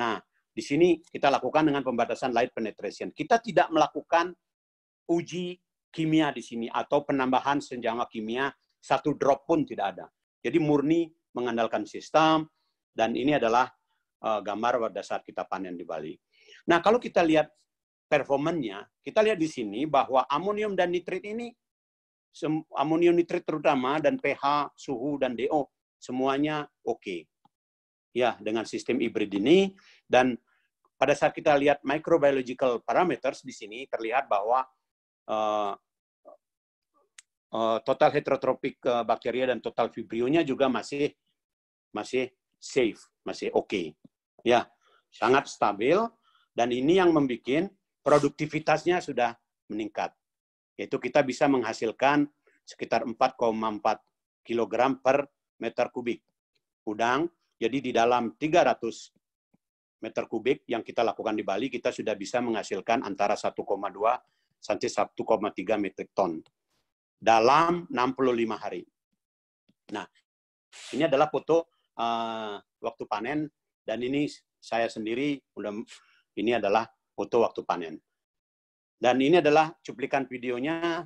Nah, di sini kita lakukan dengan pembatasan light penetration. Kita tidak melakukan uji kimia di sini atau penambahan senjama kimia satu drop pun tidak ada. Jadi murni mengandalkan sistem dan ini adalah Eh, gambar pada saat kita panen di Bali. Nah, kalau kita lihat performanya, kita lihat di sini bahwa amonium dan nitrit ini amonium nitrit terutama dan pH, suhu dan DO semuanya oke. Okay. Ya, dengan sistem hibrid ini dan pada saat kita lihat microbiological parameters di sini terlihat bahwa uh, total heterotropik bakteria dan total fibrionya juga masih masih safe, masih oke. Okay. Ya, sangat stabil dan ini yang membuat produktivitasnya sudah meningkat. Yaitu kita bisa menghasilkan sekitar 4,4 kg per meter kubik udang. Jadi di dalam 300 meter kubik yang kita lakukan di Bali, kita sudah bisa menghasilkan antara 1,2 sampai 1,3 metrik ton dalam 65 hari. Nah, ini adalah foto uh, waktu panen dan ini saya sendiri udah ini adalah foto waktu panen. Dan ini adalah cuplikan videonya.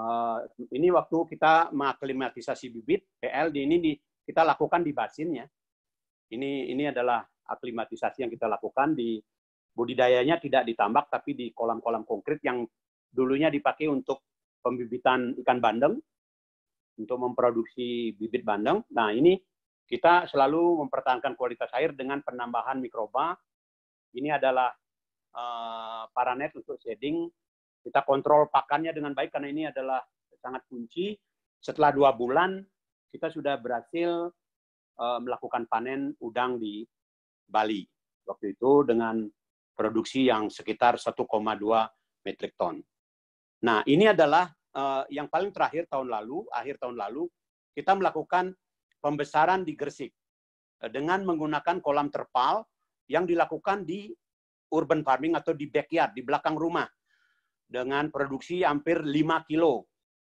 Eh, ini waktu kita mengaklimatisasi bibit PL di ini di, kita lakukan di basinnya. Ini ini adalah aklimatisasi yang kita lakukan di budidayanya tidak ditambak tapi di kolam-kolam konkrit yang dulunya dipakai untuk pembibitan ikan bandeng untuk memproduksi bibit bandeng. Nah, ini kita selalu mempertahankan kualitas air dengan penambahan mikroba. Ini adalah uh, paranet untuk shading. Kita kontrol pakannya dengan baik karena ini adalah sangat kunci. Setelah dua bulan, kita sudah berhasil uh, melakukan panen udang di Bali. Waktu itu dengan produksi yang sekitar 1,2 metrik ton. Nah, ini adalah uh, yang paling terakhir tahun lalu, akhir tahun lalu, kita melakukan pembesaran di Gresik eh, dengan menggunakan kolam terpal yang dilakukan di urban farming atau di backyard, di belakang rumah. Dengan produksi hampir 5 kilo,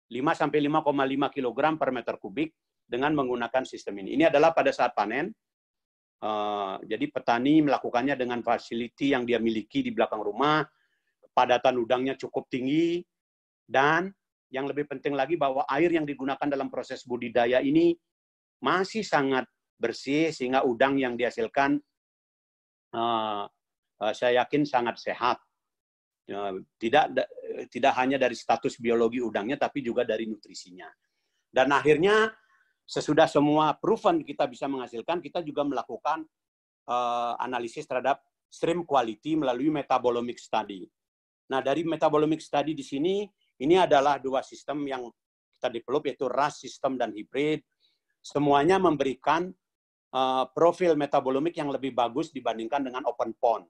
5 sampai 5,5 kilogram per meter kubik dengan menggunakan sistem ini. Ini adalah pada saat panen. Eh, jadi petani melakukannya dengan fasiliti yang dia miliki di belakang rumah, padatan udangnya cukup tinggi, dan yang lebih penting lagi bahwa air yang digunakan dalam proses budidaya ini masih sangat bersih sehingga udang yang dihasilkan uh, uh, saya yakin sangat sehat. Uh, tidak tidak hanya dari status biologi udangnya tapi juga dari nutrisinya. Dan akhirnya sesudah semua proven kita bisa menghasilkan, kita juga melakukan uh, analisis terhadap stream quality melalui metabolomic study. Nah, dari metabolomic study di sini ini adalah dua sistem yang kita develop yaitu RAS sistem dan hybrid semuanya memberikan uh, profil metabolomik yang lebih bagus dibandingkan dengan open pond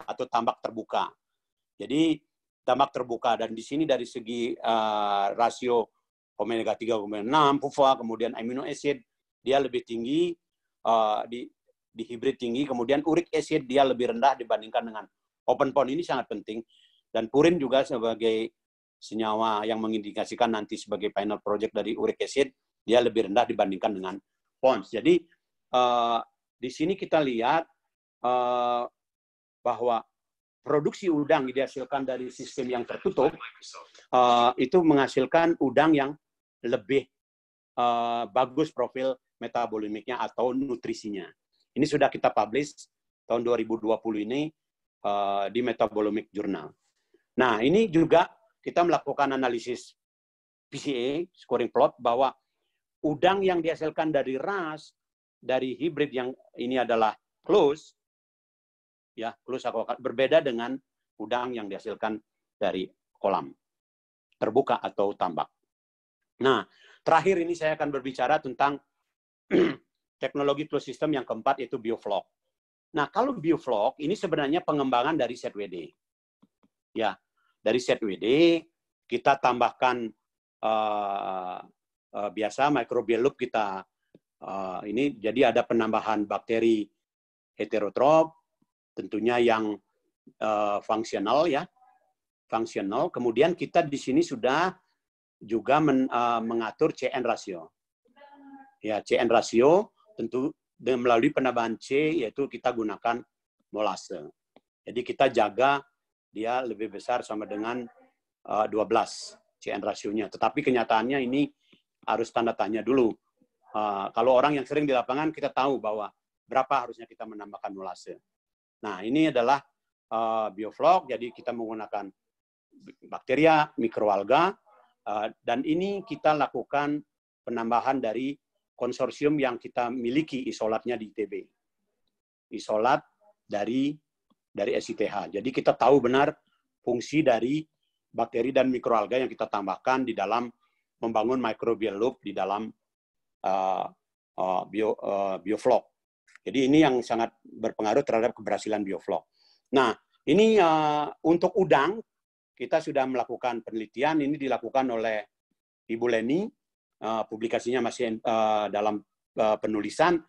atau tambak terbuka. Jadi tambak terbuka dan di sini dari segi uh, rasio omega 3 omega 6 PUFA kemudian amino acid dia lebih tinggi uh, di di hibrid tinggi kemudian uric acid dia lebih rendah dibandingkan dengan open pond ini sangat penting dan purin juga sebagai senyawa yang mengindikasikan nanti sebagai final project dari uric acid dia lebih rendah dibandingkan dengan pons. Jadi uh, di sini kita lihat uh, bahwa produksi udang dihasilkan dari sistem yang tertutup uh, itu menghasilkan udang yang lebih uh, bagus profil metabolimiknya atau nutrisinya. Ini sudah kita publish tahun 2020 ini uh, di Metabolomic Journal. Nah, ini juga kita melakukan analisis PCA scoring plot bahwa udang yang dihasilkan dari ras dari hibrid yang ini adalah close ya close akan berbeda dengan udang yang dihasilkan dari kolam terbuka atau tambak. Nah, terakhir ini saya akan berbicara tentang teknologi closed system yang keempat yaitu bioflok. Nah, kalau bioflok ini sebenarnya pengembangan dari ZWD. Ya, dari ZWD kita tambahkan uh, Eh, biasa microbial loop kita uh, ini jadi ada penambahan bakteri heterotrop tentunya yang uh, fungsional ya fungsional kemudian kita di sini sudah juga men, uh, mengatur CN rasio ya CN rasio tentu dengan melalui penambahan C yaitu kita gunakan molase jadi kita jaga dia lebih besar sama dengan uh, 12 CN rasionya tetapi kenyataannya ini harus tanda tanya dulu. Uh, kalau orang yang sering di lapangan, kita tahu bahwa berapa harusnya kita menambahkan molase. Nah, ini adalah uh, bioflok, jadi kita menggunakan bakteria, mikroalga, uh, dan ini kita lakukan penambahan dari konsorsium yang kita miliki isolatnya di ITB. Isolat dari dari SITH. Jadi kita tahu benar fungsi dari bakteri dan mikroalga yang kita tambahkan di dalam membangun microbial loop di dalam uh, uh, bio, uh, eh, bioflok. Jadi ini yang sangat berpengaruh terhadap keberhasilan bioflok. Nah, ini uh, untuk udang kita sudah melakukan penelitian. Ini dilakukan oleh Ibu Leni. Uh, publikasinya masih uh, dalam uh, penulisan.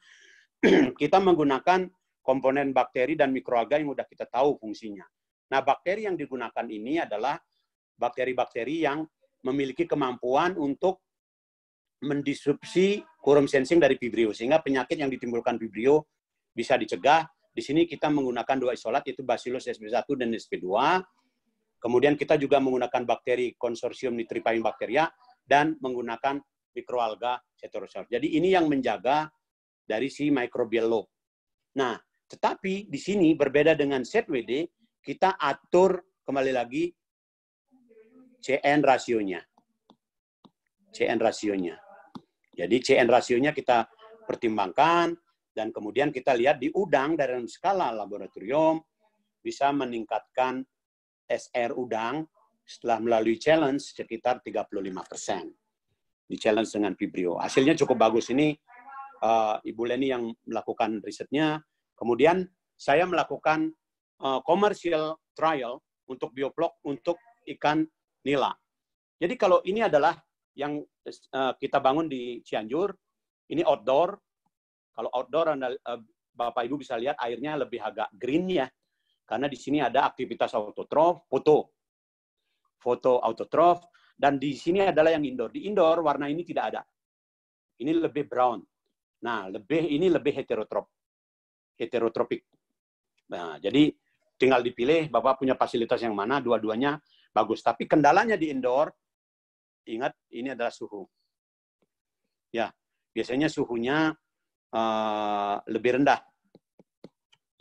kita menggunakan komponen bakteri dan mikroalga yang sudah kita tahu fungsinya. Nah, bakteri yang digunakan ini adalah bakteri-bakteri yang memiliki kemampuan untuk mendisrupsi quorum sensing dari vibrio sehingga penyakit yang ditimbulkan vibrio bisa dicegah. Di sini kita menggunakan dua isolat yaitu Bacillus sp1 dan sp2. Kemudian kita juga menggunakan bakteri konsorsium nitripain bakteria dan menggunakan mikroalga heterosaur. Jadi ini yang menjaga dari si microbial loop. Nah, tetapi di sini berbeda dengan set WD, kita atur kembali lagi CN rasionya. CN rasionya. Jadi CN rasionya kita pertimbangkan dan kemudian kita lihat di udang dari dalam skala laboratorium bisa meningkatkan SR udang setelah melalui challenge sekitar 35 persen di challenge dengan Vibrio. Hasilnya cukup bagus ini uh, Ibu Leni yang melakukan risetnya. Kemudian saya melakukan uh, commercial trial untuk bioplok untuk ikan nila. Jadi kalau ini adalah yang eh, kita bangun di Cianjur, ini outdoor. Kalau outdoor Anda eh, Bapak Ibu bisa lihat airnya lebih agak green ya. Karena di sini ada aktivitas autotrof, foto. Foto autotrof dan di sini adalah yang indoor. Di indoor warna ini tidak ada. Ini lebih brown. Nah, lebih ini lebih heterotrop. Heterotropik. Nah, jadi tinggal dipilih Bapak punya fasilitas yang mana, dua-duanya bagus. Tapi kendalanya di indoor, ingat ini adalah suhu. Ya, biasanya suhunya uh, lebih rendah,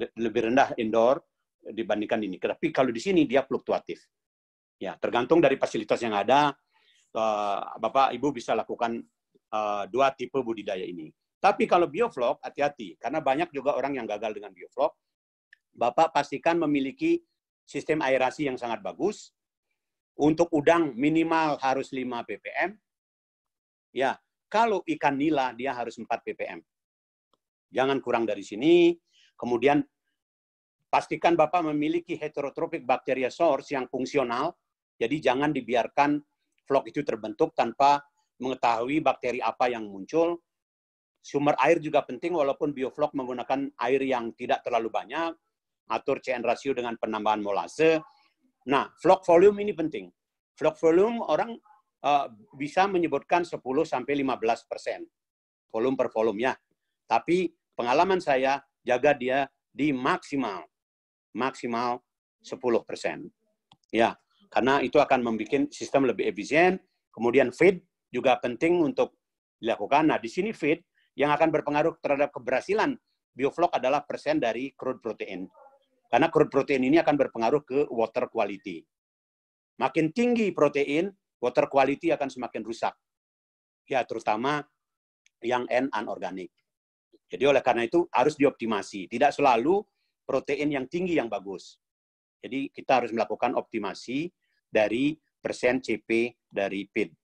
Le lebih rendah indoor dibandingkan ini. Tapi kalau di sini dia fluktuatif. Ya, tergantung dari fasilitas yang ada, uh, Bapak Ibu bisa lakukan uh, dua tipe budidaya ini. Tapi kalau bioflok, hati-hati. Karena banyak juga orang yang gagal dengan bioflok. Bapak pastikan memiliki sistem aerasi yang sangat bagus, untuk udang minimal harus 5 ppm. Ya, kalau ikan nila dia harus 4 ppm. Jangan kurang dari sini. Kemudian pastikan Bapak memiliki heterotropik bakteria source yang fungsional. Jadi jangan dibiarkan vlog itu terbentuk tanpa mengetahui bakteri apa yang muncul. Sumber air juga penting walaupun bioflok menggunakan air yang tidak terlalu banyak. Atur CN rasio dengan penambahan molase Nah, vlog volume ini penting. Vlog volume orang uh, bisa menyebutkan 10 sampai 15 persen volume per volume ya. Tapi pengalaman saya jaga dia di maksimal maksimal 10 persen. Ya, karena itu akan membuat sistem lebih efisien. Kemudian feed juga penting untuk dilakukan. Nah, di sini feed yang akan berpengaruh terhadap keberhasilan bioflok adalah persen dari crude protein. Karena crude protein ini akan berpengaruh ke water quality. Makin tinggi protein, water quality akan semakin rusak. Ya, terutama yang N anorganik. Jadi oleh karena itu harus dioptimasi. Tidak selalu protein yang tinggi yang bagus. Jadi kita harus melakukan optimasi dari persen CP dari feed.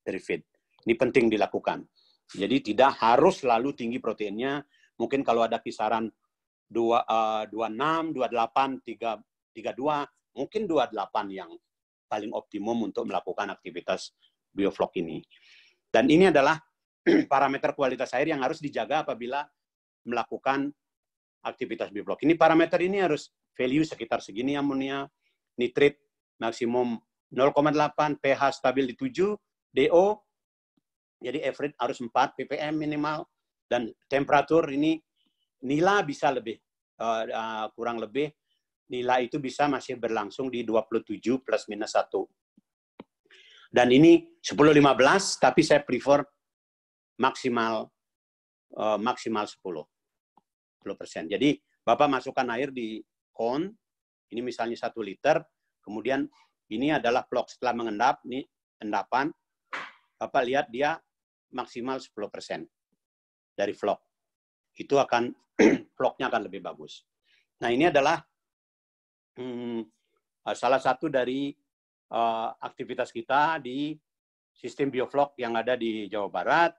Dari feed. Ini penting dilakukan. Jadi tidak harus selalu tinggi proteinnya. Mungkin kalau ada kisaran dua eh, dua enam dua delapan tiga tiga dua mungkin dua delapan yang paling optimum untuk melakukan aktivitas bioflok ini dan ini adalah parameter kualitas air yang harus dijaga apabila melakukan aktivitas bioflok ini parameter ini harus value sekitar segini amonia nitrit maksimum 0,8 pH stabil di 7 DO jadi average harus 4 ppm minimal dan temperatur ini nila bisa lebih uh, uh, kurang lebih nila itu bisa masih berlangsung di 27 plus minus 1. Dan ini 10-15, tapi saya prefer maksimal uh, maksimal 10. 10%. Jadi Bapak masukkan air di kon, ini misalnya 1 liter, kemudian ini adalah vlog setelah mengendap, ini endapan. Bapak lihat dia maksimal 10% persen dari vlog itu akan vlognya akan lebih bagus. Nah ini adalah hmm, eh, salah satu dari uh, aktivitas kita di sistem biovlog yang ada di Jawa Barat.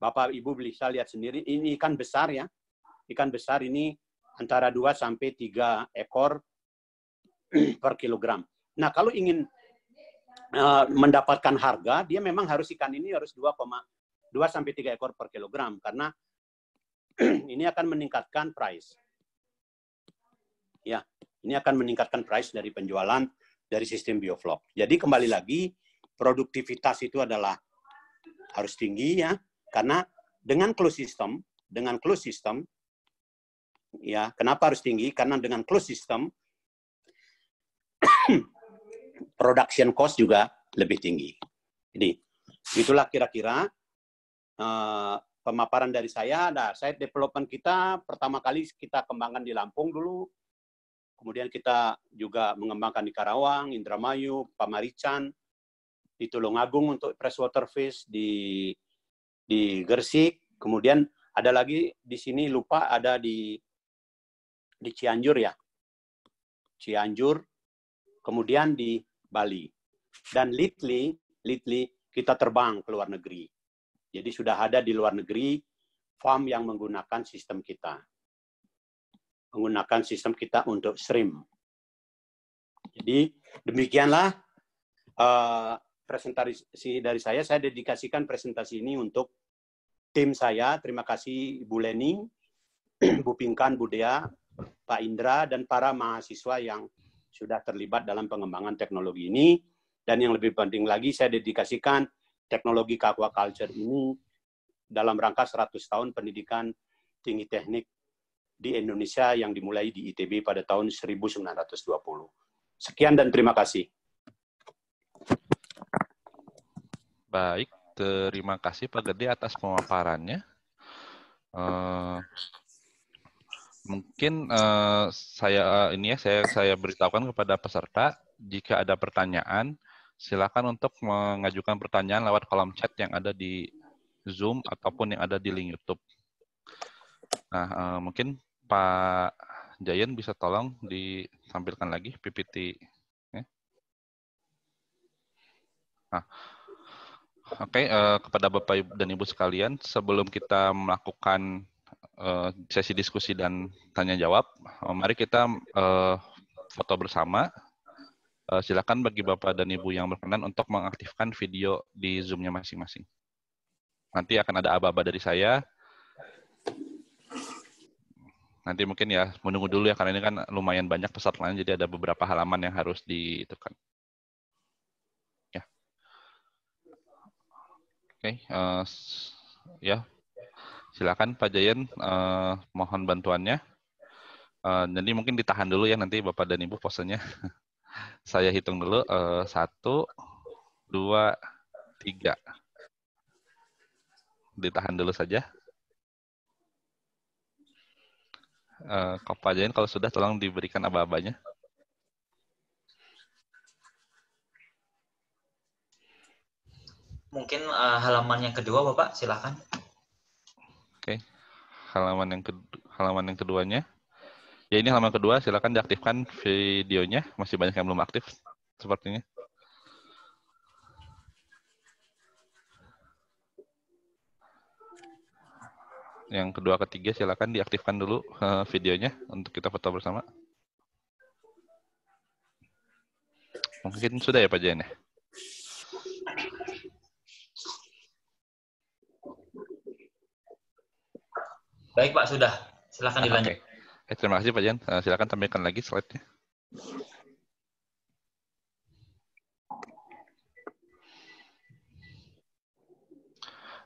Bapak Ibu bisa lihat sendiri, ini ikan besar ya. Ikan besar ini antara 2 sampai 3 ekor per kilogram. Nah, kalau ingin uh, mendapatkan harga, dia memang harus ikan ini harus 2,2 sampai 3 ekor per kilogram karena ini akan meningkatkan price. Ya, ini akan meningkatkan price dari penjualan dari sistem bioflok. Jadi kembali lagi produktivitas itu adalah harus tinggi ya, karena dengan close system, dengan closed system ya, kenapa harus tinggi? Karena dengan close system production cost juga lebih tinggi. Jadi itulah kira-kira eh, pemaparan dari saya. Nah, saya development kita pertama kali kita kembangkan di Lampung dulu. Kemudian kita juga mengembangkan di Karawang, Indramayu, Pamarican, di Tulungagung untuk freshwater fish di di Gersik. Kemudian ada lagi di sini lupa ada di di Cianjur ya. Cianjur, kemudian di Bali. Dan lately, lately kita terbang ke luar negeri jadi sudah ada di luar negeri farm yang menggunakan sistem kita. Menggunakan sistem kita untuk stream. Jadi demikianlah uh, presentasi dari saya. Saya dedikasikan presentasi ini untuk tim saya. Terima kasih Ibu Leni, Bu Pingkan, Bu Dea, Pak Indra, dan para mahasiswa yang sudah terlibat dalam pengembangan teknologi ini. Dan yang lebih penting lagi, saya dedikasikan teknologi ke aquaculture ini dalam rangka 100 tahun pendidikan tinggi teknik di Indonesia yang dimulai di ITB pada tahun 1920. Sekian dan terima kasih. Baik, terima kasih Pak Gede atas pemaparannya. Uh, mungkin uh, saya uh, ini ya saya saya beritahukan kepada peserta jika ada pertanyaan silakan untuk mengajukan pertanyaan lewat kolom chat yang ada di Zoom ataupun yang ada di link YouTube. Nah, eh, mungkin Pak Jayen bisa tolong ditampilkan lagi PPT. Ya. Nah, oke okay, eh, kepada Bapak dan Ibu sekalian, sebelum kita melakukan eh, sesi diskusi dan tanya jawab, mari kita foto bersama Eh, silakan bagi Bapak dan Ibu yang berkenan untuk mengaktifkan video di Zoom-nya masing-masing. Nanti akan ada aba-aba dari saya. Nanti mungkin ya menunggu dulu ya, karena ini kan lumayan banyak lain jadi ada beberapa halaman yang harus ditekan. Ya. Oke, uh, ya. Silakan Pak Jayan, uh, eh, mohon bantuannya. Uh, jadi mungkin ditahan dulu ya nanti Bapak dan Ibu posenya. Saya hitung dulu. Uh, satu, dua, tiga. Ditahan dulu saja. Uh, kopajain kalau sudah tolong diberikan aba-abanya. Mungkin uh, halaman yang kedua, Bapak, silahkan. Oke, okay. halaman yang kedua, halaman yang keduanya. Ya ini halaman kedua, silakan diaktifkan videonya. Masih banyak yang belum aktif sepertinya. Yang kedua ketiga silakan diaktifkan dulu eh, videonya untuk kita foto bersama. Mungkin sudah ya Pak Jaya? ya? Baik Pak, sudah. Silakan ah, dilanjut. Okay. Eh, terima kasih Pak Jan. Uh, silakan tampilkan lagi slide-nya.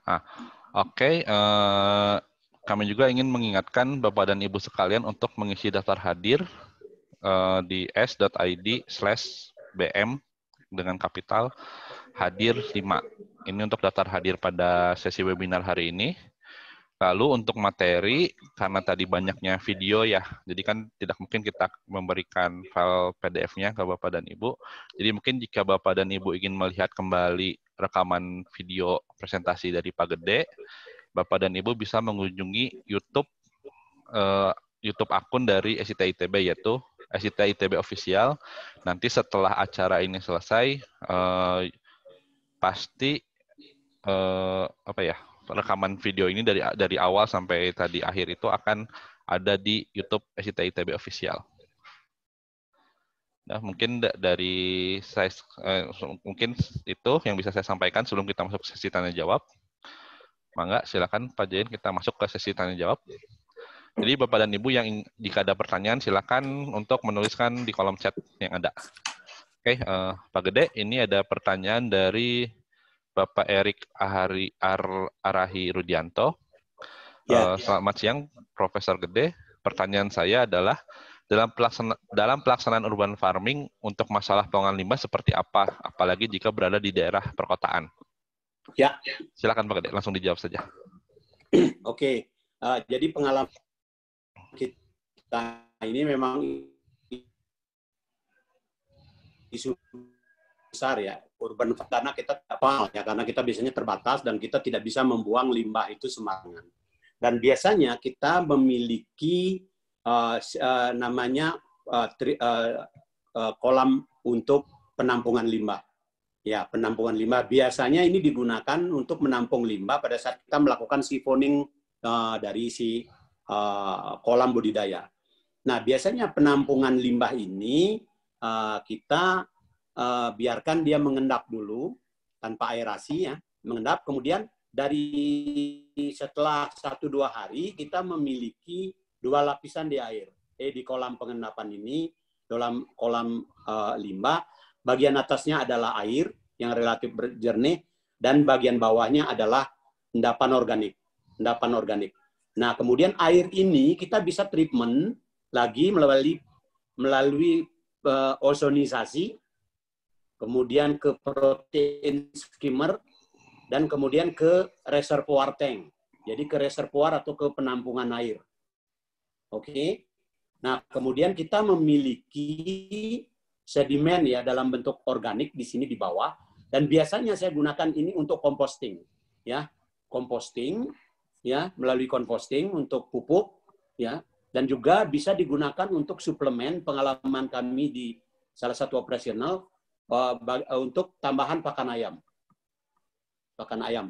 Ah, Oke, okay, uh, eh, kami juga ingin mengingatkan Bapak dan Ibu sekalian untuk mengisi daftar hadir uh, di s.id slash bm dengan kapital hadir 5. Ini untuk daftar hadir pada sesi webinar hari ini. Lalu untuk materi, karena tadi banyaknya video ya, jadi kan tidak mungkin kita memberikan file PDF-nya ke Bapak dan Ibu. Jadi mungkin jika Bapak dan Ibu ingin melihat kembali rekaman video presentasi dari Pak Gede, Bapak dan Ibu bisa mengunjungi YouTube eh, YouTube akun dari SIT ITB yaitu SIT ITB official. Nanti setelah acara ini selesai eh, pasti eh, apa ya? rekaman video ini dari dari awal sampai tadi akhir itu akan ada di YouTube SCTI ITB official. Nah, mungkin dari saya eh, mungkin itu yang bisa saya sampaikan sebelum kita masuk ke sesi tanya jawab. Mangga, silakan Pak Jain kita masuk ke sesi tanya jawab. Jadi Bapak dan Ibu yang jika ada pertanyaan silakan untuk menuliskan di kolom chat yang ada. Oke, okay, uh, eh, Pak Gede, ini ada pertanyaan dari Bapak Erik Ahari Ar Arahi Rudianto. Ya, uh, Selamat siang, Profesor Gede. Pertanyaan saya adalah dalam pelaksana, dalam pelaksanaan urban farming untuk masalah pengelolaan limbah seperti apa, apalagi jika berada di daerah perkotaan? Ya. Silakan Pak Gede, langsung dijawab saja. Oke, okay. uh, eh, jadi pengalaman kita ini memang isu besar ya. Urban karena kita apa ya karena kita biasanya terbatas dan kita tidak bisa membuang limbah itu sembarangan. Dan biasanya kita memiliki uh, uh, namanya uh, tri, uh, uh, kolam untuk penampungan limbah. Ya, penampungan limbah biasanya ini digunakan untuk menampung limbah pada saat kita melakukan siphoning uh, dari si uh, kolam budidaya. Nah, biasanya penampungan limbah ini uh, kita uh, biarkan dia mengendap dulu tanpa aerasi ya, mengendap. Kemudian dari setelah satu dua hari kita memiliki dua lapisan di air. Eh di kolam pengendapan ini dalam kolam uh, limbah bagian atasnya adalah air yang relatif jernih dan bagian bawahnya adalah endapan organik, endapan organik. Nah, kemudian air ini kita bisa treatment lagi melalui melalui uh, ozonisasi kemudian ke protein skimmer, dan kemudian ke reservoir tank. Jadi ke reservoir atau ke penampungan air. Oke. Okay? Nah, kemudian kita memiliki sedimen ya dalam bentuk organik di sini di bawah dan biasanya saya gunakan ini untuk composting ya. Composting ya melalui composting untuk pupuk ya dan juga bisa digunakan untuk suplemen pengalaman kami di salah satu operasional Eh, untuk tambahan pakan ayam. Pakan ayam.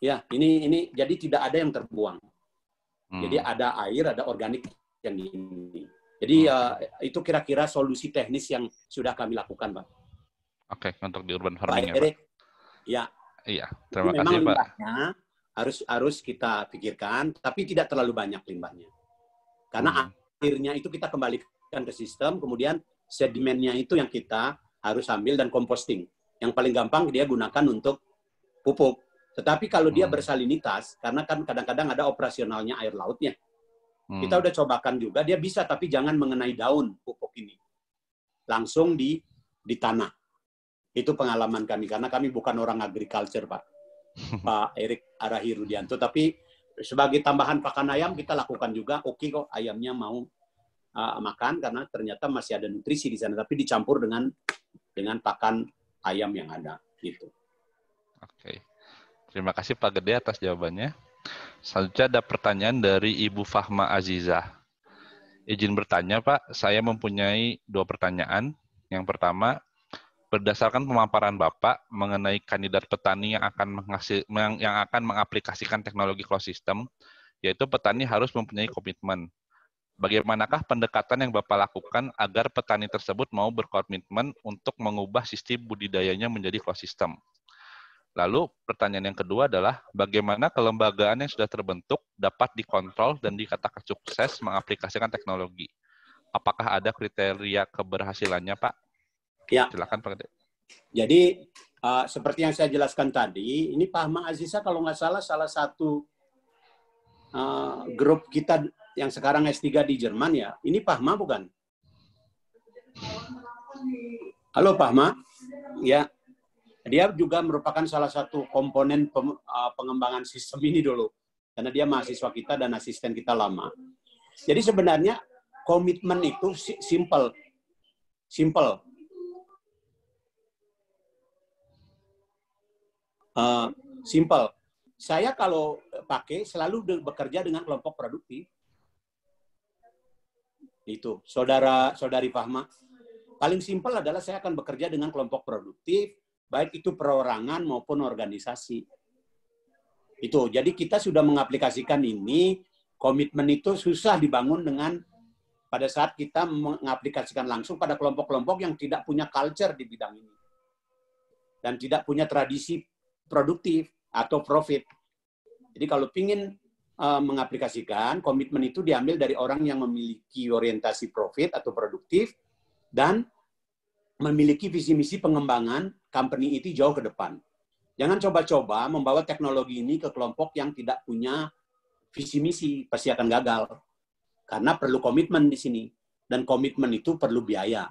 Ya, ini ini jadi tidak ada yang terbuang. Hmm. Jadi ada air, ada organik yang ini. Jadi hmm. uh, itu kira-kira solusi teknis yang sudah kami lakukan, Pak. Oke, okay, untuk di urban farming Pak ya, Pak. ya. Iya, terima kasih, Pak. Limbahnya harus harus kita pikirkan, tapi tidak terlalu banyak limbahnya. Karena hmm. akhirnya itu kita kembalikan ke sistem, kemudian sedimennya itu yang kita harus ambil dan composting. Yang paling gampang dia gunakan untuk pupuk. Tetapi kalau dia hmm. bersalinitas, karena kan kadang-kadang ada operasionalnya air lautnya. Hmm. Kita udah cobakan juga, dia bisa tapi jangan mengenai daun pupuk ini. Langsung di di tanah. Itu pengalaman kami karena kami bukan orang agriculture, Pak. Pak Erik Arahi Rudianto, tapi sebagai tambahan pakan ayam kita lakukan juga. Oke okay kok ayamnya mau uh, makan karena ternyata masih ada nutrisi di sana, tapi dicampur dengan dengan pakan ayam yang ada gitu. Oke. Terima kasih Pak Gede atas jawabannya. Selanjutnya ada pertanyaan dari Ibu Fahma Aziza. Izin bertanya Pak, saya mempunyai dua pertanyaan. Yang pertama, berdasarkan pemaparan Bapak mengenai kandidat petani yang akan menghasil, yang akan mengaplikasikan teknologi closed system, yaitu petani harus mempunyai komitmen bagaimanakah pendekatan yang Bapak lakukan agar petani tersebut mau berkomitmen untuk mengubah sistem budidayanya menjadi closed system? Lalu pertanyaan yang kedua adalah bagaimana kelembagaan yang sudah terbentuk dapat dikontrol dan dikatakan sukses mengaplikasikan teknologi? Apakah ada kriteria keberhasilannya, Pak? Ya. Silakan Pak. Jadi uh, seperti yang saya jelaskan tadi, ini Pak Ahmad Aziza kalau nggak salah salah satu uh, grup kita yang sekarang S3 di Jerman ya, ini Pahma bukan? Halo Pahma, ya. Dia juga merupakan salah satu komponen uh, pengembangan sistem ini dulu, karena dia mahasiswa kita dan asisten kita lama. Jadi sebenarnya komitmen itu simple, simple. Uh, simple. Saya kalau pakai selalu bekerja dengan kelompok produktif itu saudara saudari Fahma paling simpel adalah saya akan bekerja dengan kelompok produktif baik itu perorangan maupun organisasi itu jadi kita sudah mengaplikasikan ini komitmen itu susah dibangun dengan pada saat kita mengaplikasikan langsung pada kelompok-kelompok yang tidak punya culture di bidang ini dan tidak punya tradisi produktif atau profit. Jadi kalau ingin Eh, mengaplikasikan komitmen itu diambil dari orang yang memiliki orientasi profit atau produktif dan memiliki visi misi pengembangan company itu jauh ke depan. Jangan coba-coba membawa teknologi ini ke kelompok yang tidak punya visi misi, pasti akan gagal. Karena perlu komitmen di sini dan komitmen itu perlu biaya.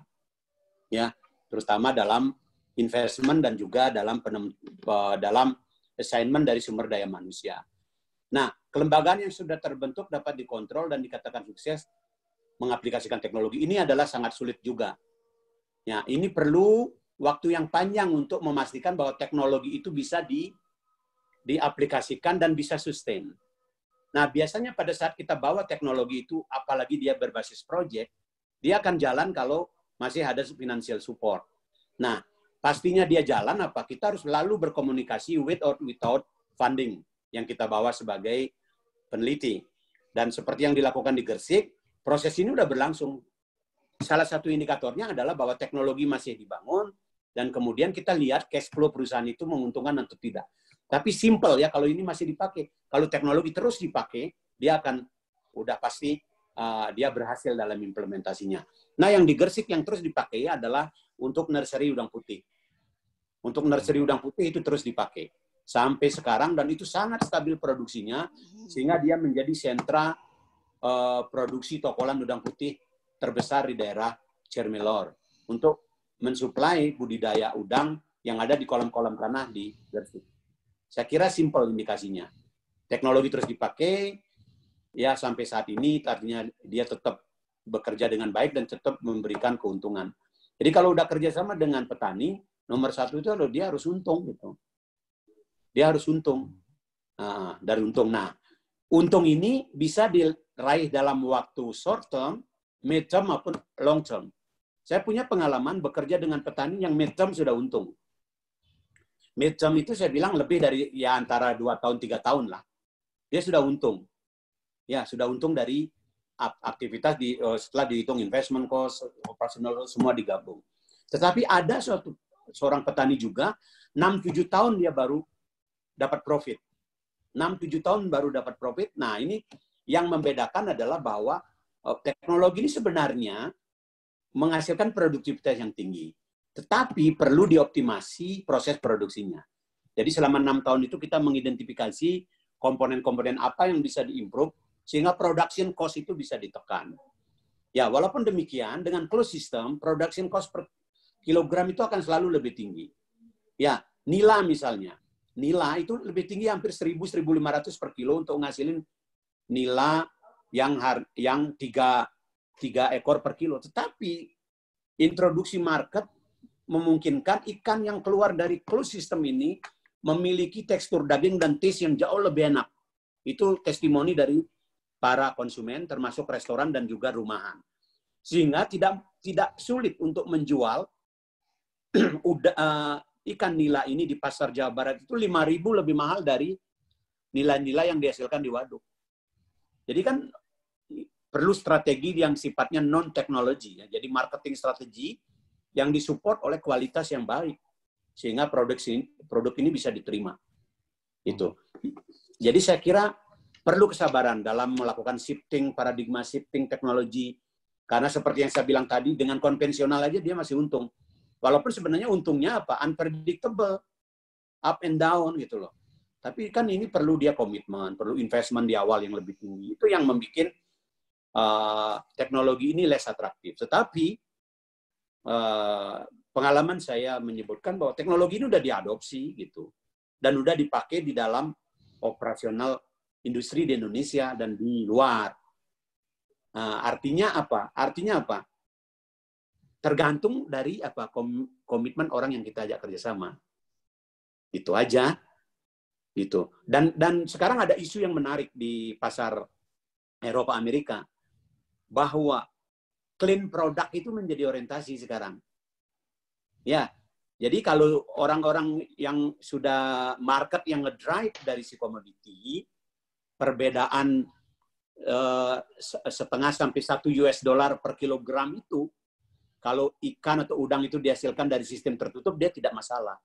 Ya, terutama dalam investment dan juga dalam eh, dalam assignment dari sumber daya manusia. Nah, kelembagaan yang sudah terbentuk dapat dikontrol dan dikatakan sukses mengaplikasikan teknologi ini adalah sangat sulit juga. Ya, ini perlu waktu yang panjang untuk memastikan bahwa teknologi itu bisa di diaplikasikan dan bisa sustain. Nah, biasanya pada saat kita bawa teknologi itu apalagi dia berbasis project, dia akan jalan kalau masih ada financial support. Nah, pastinya dia jalan apa kita harus selalu berkomunikasi with or without funding yang kita bawa sebagai peneliti. Dan seperti yang dilakukan di Gersik, proses ini sudah berlangsung. Salah satu indikatornya adalah bahwa teknologi masih dibangun, dan kemudian kita lihat cash flow perusahaan itu menguntungkan atau tidak. Tapi simple ya kalau ini masih dipakai. Kalau teknologi terus dipakai, dia akan udah pasti uh, dia berhasil dalam implementasinya. Nah, yang di Gersik yang terus dipakai adalah untuk nursery udang putih. Untuk nursery udang putih itu terus dipakai sampai sekarang dan itu sangat stabil produksinya sehingga dia menjadi sentra uh, produksi tokolan udang putih terbesar di daerah Cermelor untuk mensuplai budidaya udang yang ada di kolam-kolam tanah di Gersik. Saya kira simpel indikasinya. Teknologi terus dipakai ya sampai saat ini artinya dia tetap bekerja dengan baik dan tetap memberikan keuntungan. Jadi kalau udah kerjasama dengan petani, nomor satu itu loh dia harus untung gitu dia harus untung. Nah, dari untung. Nah, untung ini bisa diraih dalam waktu short term, mid term maupun long term. Saya punya pengalaman bekerja dengan petani yang mid term sudah untung. Mid term itu saya bilang lebih dari ya antara dua tahun, tiga tahun lah. Dia sudah untung. Ya, sudah untung dari aktivitas di eh, setelah dihitung investment cost, operasional semua digabung. Tetapi ada suatu seorang petani juga 6 7 tahun dia baru dapat profit. 6-7 tahun baru dapat profit. Nah, ini yang membedakan adalah bahwa eh, teknologi ini sebenarnya menghasilkan produktivitas yang tinggi. Tetapi perlu dioptimasi proses produksinya. Jadi selama enam tahun itu kita mengidentifikasi komponen-komponen apa yang bisa diimprove sehingga production cost itu bisa ditekan. Ya, walaupun demikian, dengan closed system, production cost per kilogram itu akan selalu lebih tinggi. Ya, nila misalnya nila itu lebih tinggi hampir 1000 1500 per kilo untuk ngasilin nila yang har, yang tiga tiga ekor per kilo. Tetapi introduksi market memungkinkan ikan yang keluar dari closed system ini memiliki tekstur daging dan taste yang jauh lebih enak. Itu testimoni dari para konsumen termasuk restoran dan juga rumahan. Sehingga tidak tidak sulit untuk menjual udah eh, ikan nilai ini di pasar Jawa Barat itu 5.000 lebih mahal dari nilai-nilai yang dihasilkan di waduk. Jadi kan perlu strategi yang sifatnya non teknologi ya. Jadi marketing strategi yang disupport oleh kualitas yang baik sehingga produk ini produk ini bisa diterima. Itu. Jadi saya kira perlu kesabaran dalam melakukan shifting paradigma shifting teknologi karena seperti yang saya bilang tadi dengan konvensional aja dia masih untung. Walaupun sebenarnya untungnya apa? Unpredictable. Up and down gitu loh. Tapi kan ini perlu dia komitmen, perlu investment di awal yang lebih tinggi. Itu yang membuat uh, teknologi ini less atraktif. Tetapi uh, pengalaman saya menyebutkan bahwa teknologi ini sudah diadopsi gitu. Dan sudah dipakai di dalam operasional industri di Indonesia dan di luar. Nah, artinya apa? Artinya apa? tergantung dari apa komitmen orang yang kita ajak kerjasama itu aja itu dan dan sekarang ada isu yang menarik di pasar Eropa Amerika bahwa clean product itu menjadi orientasi sekarang ya jadi kalau orang-orang yang sudah market yang ngedrive dari si komoditi perbedaan eh, setengah sampai satu US dollar per kilogram itu kalau ikan atau udang itu dihasilkan dari sistem tertutup, dia tidak masalah.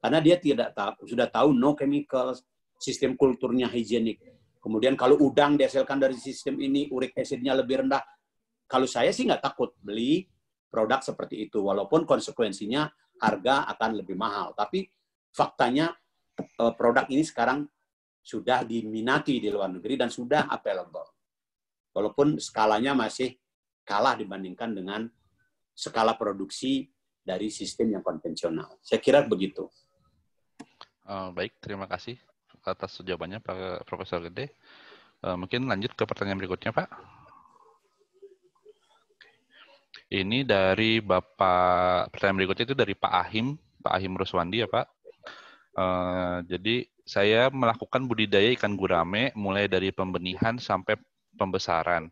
Karena dia tidak tahu, sudah tahu no chemicals, sistem kulturnya higienik. Kemudian kalau udang dihasilkan dari sistem ini, urik asidnya lebih rendah. Kalau saya sih nggak takut beli produk seperti itu, walaupun konsekuensinya harga akan lebih mahal. Tapi faktanya e, produk ini sekarang sudah diminati di luar negeri dan sudah available. Walaupun skalanya masih kalah dibandingkan dengan skala produksi dari sistem yang konvensional. Saya kira begitu. Uh, baik, terima kasih atas jawabannya Pak Profesor Gede. Uh, mungkin lanjut ke pertanyaan berikutnya, Pak. Ini dari Bapak, pertanyaan berikutnya itu dari Pak Ahim, Pak Ahim Ruswandi ya Pak. Uh, jadi saya melakukan budidaya ikan gurame mulai dari pembenihan sampai pembesaran.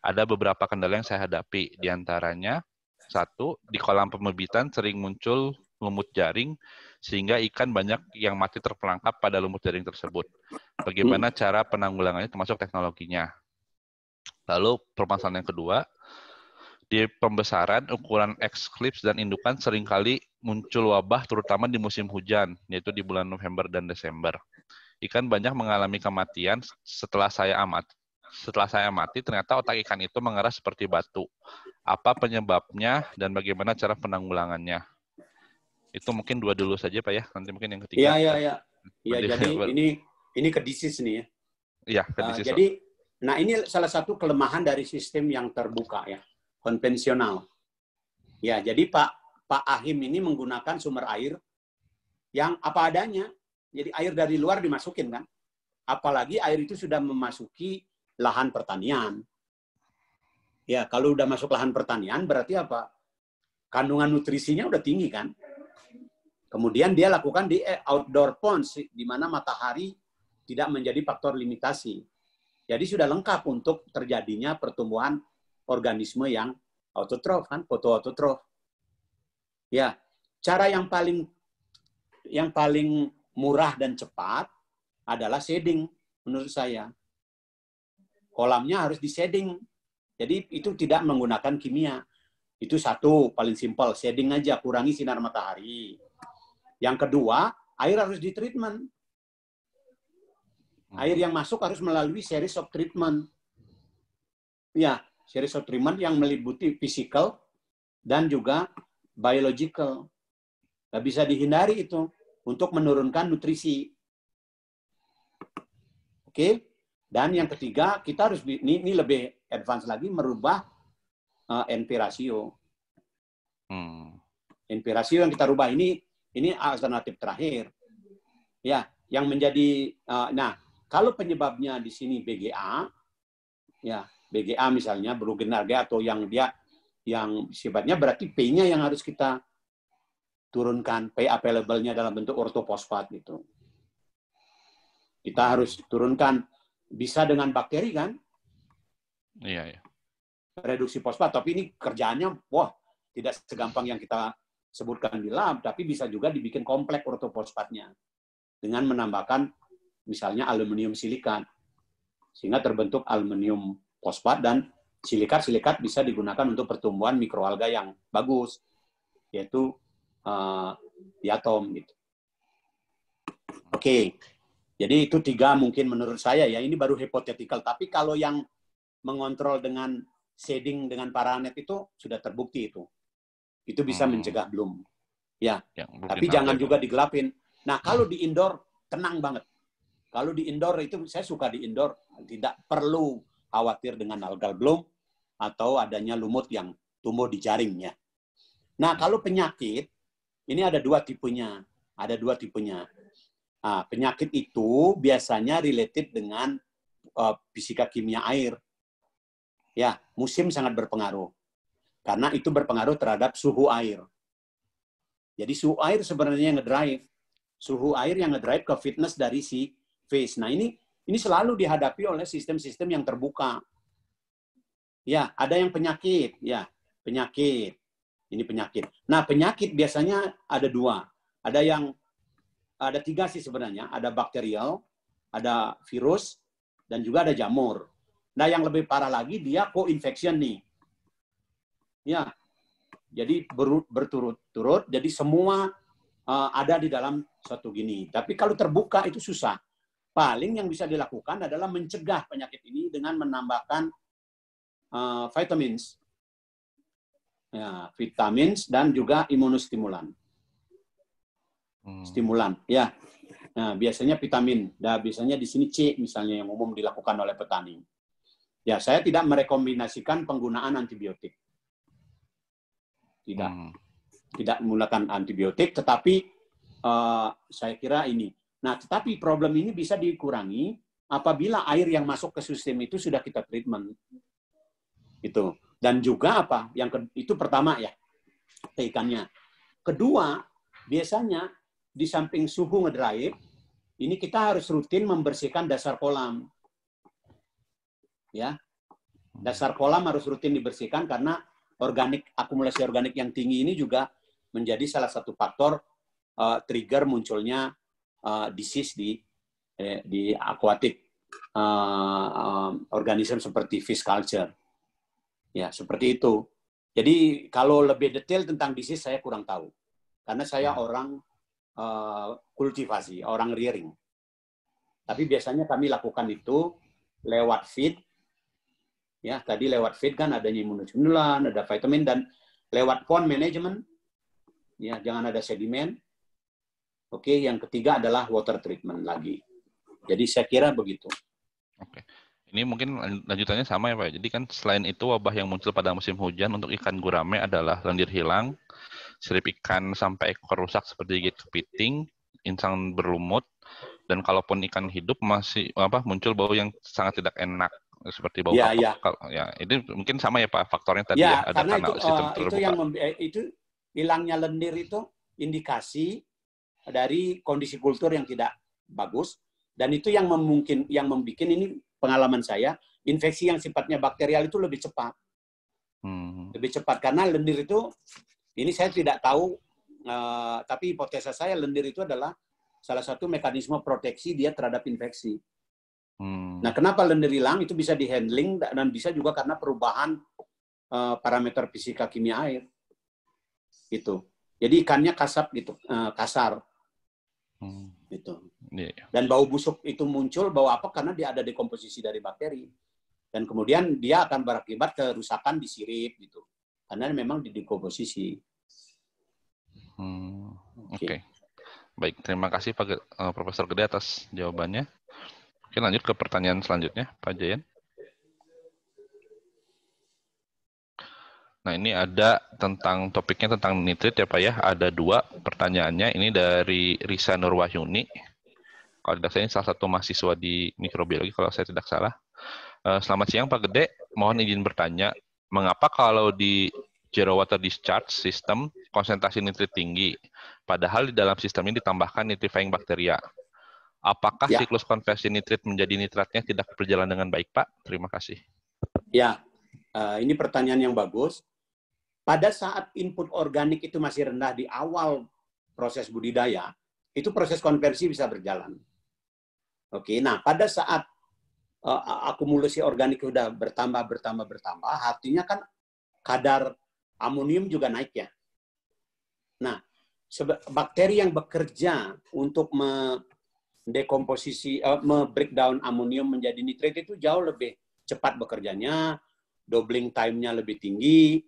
Ada beberapa kendala yang saya hadapi, diantaranya satu, di kolam pembibitan sering muncul lumut jaring sehingga ikan banyak yang mati terperangkap pada lumut jaring tersebut. Bagaimana hmm. cara penanggulangannya termasuk teknologinya? Lalu permasalahan yang kedua, di pembesaran ukuran eksklips dan indukan seringkali muncul wabah terutama di musim hujan, yaitu di bulan November dan Desember. Ikan banyak mengalami kematian setelah saya amat Setelah saya mati, ternyata otak ikan itu mengeras seperti batu apa penyebabnya dan bagaimana cara penanggulangannya. Itu mungkin dua dulu saja Pak ya, nanti mungkin yang ketiga. Iya, iya, iya. Iya, jadi ini ini ke disease nih ya. Iya, ke nah, disease. Uh, jadi nah ini salah satu kelemahan dari sistem yang terbuka ya, konvensional. Ya, jadi Pak Pak Ahim ini menggunakan sumber air yang apa adanya. Jadi air dari luar dimasukin kan. Apalagi air itu sudah memasuki lahan pertanian, Ya, kalau udah masuk lahan pertanian berarti apa? Kandungan nutrisinya udah tinggi kan? Kemudian dia lakukan di eh, outdoor ponds di mana matahari tidak menjadi faktor limitasi. Jadi sudah lengkap untuk terjadinya pertumbuhan organisme yang autotrof kan, foto fotoautotrof. Ya, cara yang paling yang paling murah dan cepat adalah shading menurut saya. Kolamnya harus di shading jadi itu tidak menggunakan kimia. Itu satu, paling simpel. Shading aja, kurangi sinar matahari. Yang kedua, air harus ditreatment. Hmm. Air yang masuk harus melalui series of treatment. Ya, series of treatment yang meliputi physical dan juga biological. Gak bisa dihindari itu untuk menurunkan nutrisi. Oke? Okay? Dan yang ketiga, kita harus ini, ini lebih advance lagi merubah uh, eh, NP rasio. Hmm. NP rasio yang kita rubah ini ini alternatif terakhir. Ya, yang menjadi uh, nah, kalau penyebabnya di sini BGA ya, BGA misalnya berugen harga atau yang dia yang sifatnya berarti P-nya yang harus kita turunkan P available-nya dalam bentuk ortofosfat gitu. Kita harus turunkan bisa dengan bakteri kan? Iya, iya. Reduksi fosfat, tapi ini kerjaannya wah tidak segampang yang kita sebutkan di lab, tapi bisa juga dibikin kompleks ortofosfatnya dengan menambahkan misalnya aluminium silikat sehingga terbentuk aluminium fosfat dan silikat-silikat bisa digunakan untuk pertumbuhan mikroalga yang bagus yaitu uh, diatom gitu. Oke. Okay. Jadi itu tiga mungkin menurut saya ya ini baru hipotetikal. tapi kalau yang mengontrol dengan shading dengan paranet itu sudah terbukti itu. Itu bisa hmm. mencegah belum. Ya. ya Tapi jangan itu. Ya. juga digelapin. Nah, hmm. kalau di indoor tenang banget. Kalau di indoor itu saya suka di indoor, tidak perlu khawatir dengan algal belum atau adanya lumut yang tumbuh di jaringnya. Nah, kalau hmm. penyakit ini ada dua tipenya, ada dua tipenya. Nah, penyakit itu biasanya related dengan uh, fisika kimia air Ya, musim sangat berpengaruh. Karena itu berpengaruh terhadap suhu air. Jadi suhu air sebenarnya yang ngedrive. Suhu air yang ngedrive ke fitness dari si face. Nah, ini ini selalu dihadapi oleh sistem-sistem yang terbuka. Ya, ada yang penyakit, ya, penyakit. Ini penyakit. Nah, penyakit biasanya ada dua. Ada yang ada tiga sih sebenarnya. Ada bakterial, ada virus, dan juga ada jamur. Nah, yang lebih parah lagi dia co-infection nih. Ya. Jadi berturut-turut, jadi semua uh, ada di dalam satu gini. Tapi kalau terbuka itu susah. Paling yang bisa dilakukan adalah mencegah penyakit ini dengan menambahkan uh, vitamins. Ya, vitamins dan juga imunostimulan. Hmm. Stimulan, ya. Nah, biasanya vitamin. Nah, biasanya di sini C misalnya yang umum dilakukan oleh petani. Ya, saya tidak merekomendasikan penggunaan antibiotik. Tidak. Hmm. Tidak menggunakan antibiotik, tetapi uh, saya kira ini. Nah, tetapi problem ini bisa dikurangi apabila air yang masuk ke sistem itu sudah kita treatment. Itu. Dan juga apa? Yang ke, itu pertama ya, ke ikannya. Kedua, biasanya di samping suhu ngedrive, ini kita harus rutin membersihkan dasar kolam ya. Hmm. Dasar kolam harus rutin dibersihkan karena organik akumulasi organik yang tinggi ini juga menjadi salah satu faktor uh, trigger munculnya uh, disease di eh, di akuatik uh, uh, organisme seperti fish culture. Ya, seperti itu. Jadi kalau lebih detail tentang disease saya kurang tahu. Karena saya hmm. orang uh, kultivasi, orang rearing. Tapi biasanya kami lakukan itu lewat feed Ya, tadi lewat feed kan adanya imunostimulan, ada vitamin dan lewat pond management. Ya, jangan ada sedimen. Oke, yang ketiga adalah water treatment lagi. Jadi saya kira begitu. Oke. Ini mungkin lanjutannya sama ya Pak. Ya. Jadi kan selain itu wabah yang muncul pada musim hujan untuk ikan gurame adalah lendir hilang, sirip ikan sampai ekor rusak seperti gigit kepiting, insang berlumut, dan kalaupun ikan hidup masih apa muncul bau yang sangat tidak enak seperti bau ya, kapok. Ya. Kalau, ya, ini mungkin sama ya Pak faktornya tadi ya, ya ada karena itu, sistem eh, itu yang eh, itu hilangnya lendir itu indikasi dari kondisi kultur yang tidak bagus dan itu yang memungkin yang membuat ini pengalaman saya infeksi yang sifatnya bakterial itu lebih cepat hmm. lebih cepat karena lendir itu ini saya tidak tahu uh, tapi hipotesa saya lendir itu adalah salah satu mekanisme proteksi dia terhadap infeksi Hmm. Nah, kenapa lendir hilang itu bisa dihandling dan bisa juga karena perubahan uh, parameter fisika kimia air. Gitu. Jadi ikannya kasap gitu, uh, kasar. Hmm. Gitu. Yeah. Iya. Dan bau busuk itu muncul bau apa? Karena dia ada dekomposisi dari bakteri. Dan kemudian dia akan berakibat kerusakan di sirip gitu. Karena memang di dekomposisi. Hmm. Oke. Okay. Okay. Baik, terima kasih Pak uh, Profesor Gede atas jawabannya. Oke, lanjut ke pertanyaan selanjutnya, Pak Jayan. Nah, ini ada tentang topiknya tentang nitrit ya Pak ya. Ada dua pertanyaannya. Ini dari Risa Nurwahyuni. Kalau tidak salah, ini salah satu mahasiswa di mikrobiologi, kalau saya tidak salah. Eh, selamat siang Pak Gede. Mohon izin bertanya, mengapa kalau di zero water discharge system konsentrasi nitrit tinggi, padahal di dalam sistem ini ditambahkan nitrifying bakteria? Apakah ya. siklus konversi nitrit menjadi nitratnya tidak berjalan dengan baik, Pak? Terima kasih. Ya, eh, ini pertanyaan yang bagus. Pada saat input organik itu masih rendah di awal proses budidaya, itu proses konversi bisa berjalan. Oke, nah pada saat eh, akumulasi organik sudah bertambah, bertambah, bertambah, artinya kan kadar amonium juga naik ya. Nah, bakteri yang bekerja untuk dekomposisi uh, breakdown amonium menjadi nitrit itu jauh lebih cepat bekerjanya, doubling time-nya lebih tinggi,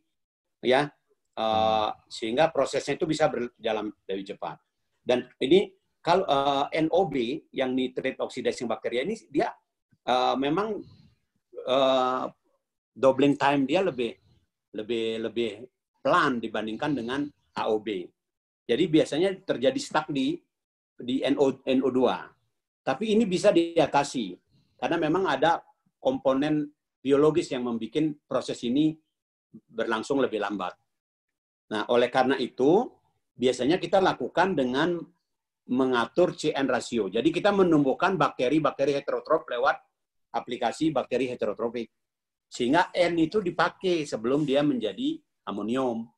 ya, uh, sehingga prosesnya itu bisa berjalan lebih cepat. Dan ini kalau uh, eh, NOB yang nitrit oksidasi bakteria ini dia uh, memang uh, doubling time dia lebih lebih lebih pelan dibandingkan dengan AOB. Jadi biasanya terjadi stuck di di NO NO2. Tapi ini bisa diatasi karena memang ada komponen biologis yang membuat proses ini berlangsung lebih lambat. Nah, oleh karena itu biasanya kita lakukan dengan mengatur CN ratio. Jadi kita menumbuhkan bakteri-bakteri heterotrop lewat aplikasi bakteri heterotropik. Sehingga N itu dipakai sebelum dia menjadi amonium.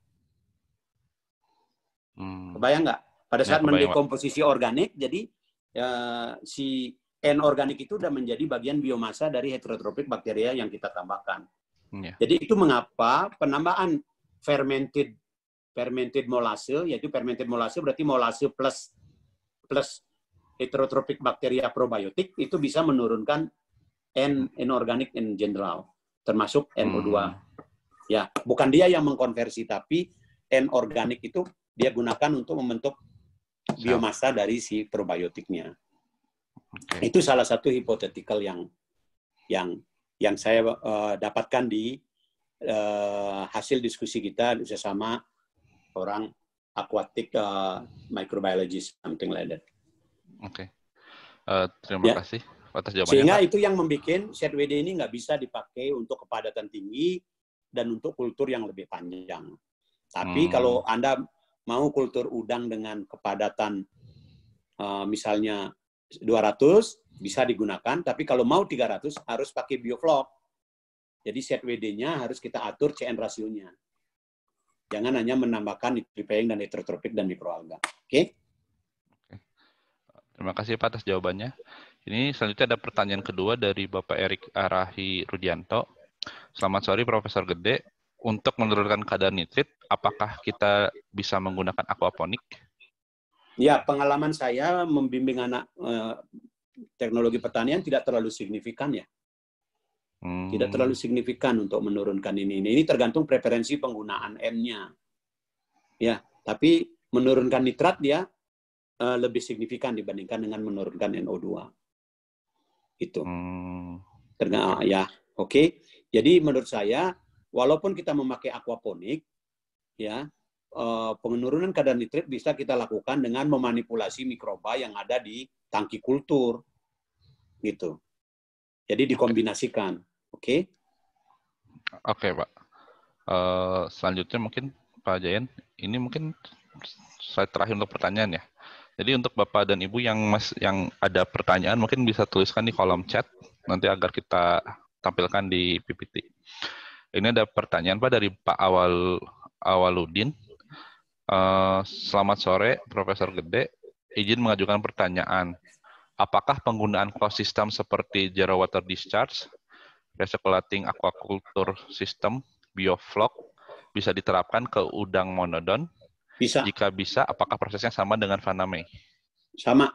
Hmm. Kebayang nggak? Pada saat ya, mendekomposisi organik, jadi Ya, si N-organik itu sudah menjadi bagian biomasa dari heterotropik bakteria yang kita tambahkan. Ya. Jadi itu mengapa penambahan fermented fermented molase, yaitu fermented molase berarti molase plus plus heterotropik bakteria probiotik itu bisa menurunkan N organik in general, termasuk NO2. Hmm. Ya, bukan dia yang mengkonversi, tapi N organik itu dia gunakan untuk membentuk biomasa dari si probiotiknya. Okay. Itu salah satu hipotetikal yang yang yang saya uh, dapatkan di uh, hasil diskusi kita sesama orang aquatic uh, eh, microbiologist something like that. Oke. Okay. Uh, terima ya. kasih atas jawabannya. Sehingga itu yang membuat ZWD ini nggak bisa dipakai untuk kepadatan tinggi dan untuk kultur yang lebih panjang. Tapi hmm. kalau Anda mau kultur udang dengan kepadatan uh, misalnya 200 bisa digunakan, tapi kalau mau 300 harus pakai bioflok. Jadi set wd nya harus kita atur CN rasionya. Jangan hanya menambahkan nitripeying dan heterotropik dan mikroalga. Oke? Okay? Terima kasih Pak atas jawabannya. Ini selanjutnya ada pertanyaan kedua dari Bapak Erik Arahi Rudianto. Selamat sore Profesor Gede untuk menurunkan kadar nitrit, apakah kita bisa menggunakan aquaponik? Ya, pengalaman saya membimbing anak eh, teknologi pertanian tidak terlalu signifikan ya. Hmm. Tidak terlalu signifikan untuk menurunkan ini. Ini Ini tergantung preferensi penggunaan M-nya. Ya, tapi menurunkan nitrat dia eh, lebih signifikan dibandingkan dengan menurunkan NO2. Itu. Hmm. Tergantung ya. Oke. Jadi menurut saya walaupun kita memakai aquaponik, ya eh, penurunan kadar nitrit bisa kita lakukan dengan memanipulasi mikroba yang ada di tangki kultur, gitu. Jadi dikombinasikan, oke? Okay? Oke, okay, Pak. Uh, selanjutnya mungkin Pak Jain, ini mungkin saya terakhir untuk pertanyaan ya. Jadi untuk Bapak dan Ibu yang mas yang ada pertanyaan mungkin bisa tuliskan di kolom chat nanti agar kita tampilkan di PPT. Ini ada pertanyaan Pak dari Pak Awal Awaludin. Eh, selamat sore, Profesor Gede. Izin mengajukan pertanyaan. Apakah penggunaan closed system seperti zero water discharge, recirculating aquaculture system, Bioflock bisa diterapkan ke udang monodon? Bisa. Jika bisa, apakah prosesnya sama dengan Vaname? Sama.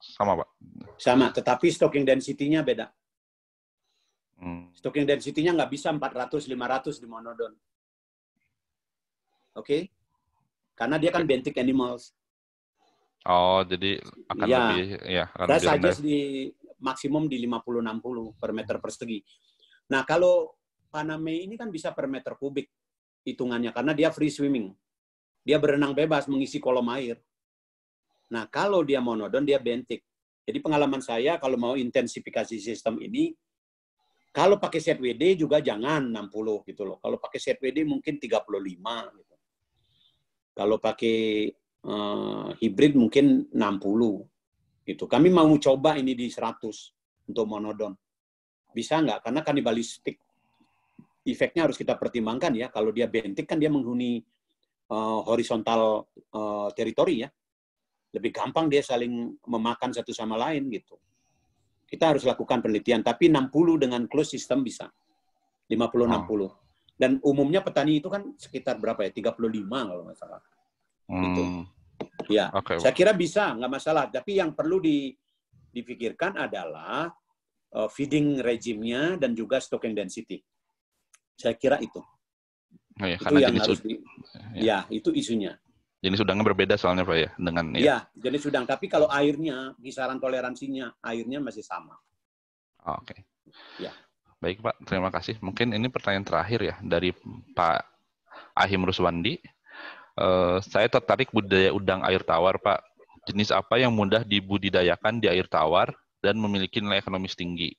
Sama, Pak. Sama, tetapi stocking density-nya beda. Hmm. Stocking density-nya nggak bisa 400, 500 di monodon. Oke? Okay? Karena dia kan bentik animals. Oh, jadi akan ya. lebih ya. Akan Saya saja di maksimum di 50-60 per meter persegi. Nah, kalau Paname ini kan bisa per meter kubik hitungannya karena dia free swimming. Dia berenang bebas mengisi kolom air. Nah, kalau dia monodon dia bentik. Jadi pengalaman saya kalau mau intensifikasi sistem ini kalau pakai WD juga jangan 60 gitu loh. Kalau pakai WD mungkin 35 gitu. Kalau pakai uh, hibrid mungkin 60 gitu. Kami mau coba ini di 100 untuk monodon. Bisa nggak? Karena kanibalistik efeknya harus kita pertimbangkan ya. Kalau dia bentik kan dia menghuni uh, horizontal uh, teritori ya. Lebih gampang dia saling memakan satu sama lain gitu. Kita harus lakukan penelitian, tapi 60 dengan close system bisa. 50-60. hmm. Dan umumnya petani itu kan sekitar berapa ya? 35 kalau nggak salah. Gitu. Hmm. Gitu. Ya, okay. saya kira bisa, nggak masalah. Tapi yang perlu di, dipikirkan adalah uh, feeding regimenya dan juga stocking density. Saya kira itu. Oh ya, itu yang harus di, ya. ya itu isunya. Jenis udangnya berbeda soalnya Pak ya dengan ya. Iya, jenis udang. Tapi kalau airnya, kisaran toleransinya, airnya masih sama. Oh, oke. Okay. Ya. Baik Pak, terima kasih. Mungkin ini pertanyaan terakhir ya dari Pak Ahim Ruswandi. Uh, saya tertarik budidaya udang air tawar Pak. Jenis apa yang mudah dibudidayakan di air tawar dan memiliki nilai ekonomis tinggi?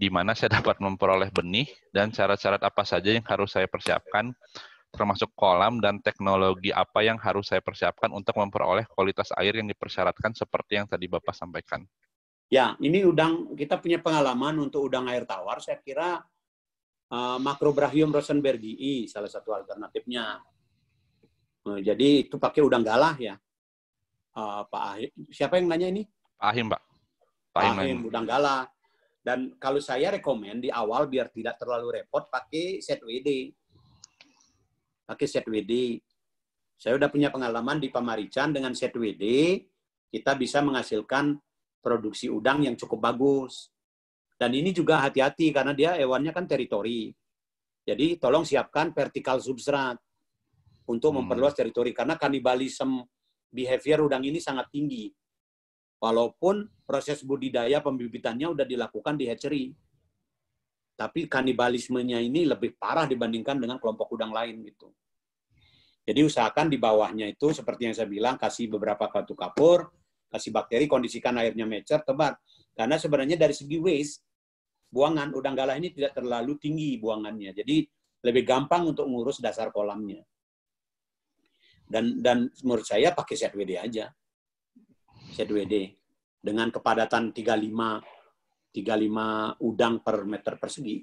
Di mana saya dapat memperoleh benih dan syarat-syarat apa saja yang harus saya persiapkan termasuk kolam dan teknologi apa yang harus saya persiapkan untuk memperoleh kualitas air yang dipersyaratkan seperti yang tadi Bapak sampaikan? Ya, ini udang kita punya pengalaman untuk udang air tawar. Saya kira uh, eh, Macrobrachium rosenbergii salah satu alternatifnya. Uh, jadi itu pakai udang galah ya. Uh, Pak Ahim, siapa yang nanya ini? Pak Ahim, Pak. Pak Ahim, Ahim udang galah. Dan kalau saya rekomen di awal biar tidak terlalu repot pakai set wd pakai WD. Saya sudah punya pengalaman di Pamarican dengan set WD, kita bisa menghasilkan produksi udang yang cukup bagus. Dan ini juga hati-hati karena dia hewannya kan teritori. Jadi tolong siapkan vertikal substrat untuk hmm. memperluas teritori karena kanibalisme behavior udang ini sangat tinggi. Walaupun proses budidaya pembibitannya udah dilakukan di hatchery. Tapi kanibalismenya ini lebih parah dibandingkan dengan kelompok udang lain gitu. Jadi usahakan di bawahnya itu seperti yang saya bilang kasih beberapa batu kapur, kasih bakteri, kondisikan airnya mecer, tebar. Karena sebenarnya dari segi waste, buangan udang galah ini tidak terlalu tinggi buangannya. Jadi lebih gampang untuk ngurus dasar kolamnya. Dan dan menurut saya pakai set wd aja. set wd dengan kepadatan 35 35 udang per meter persegi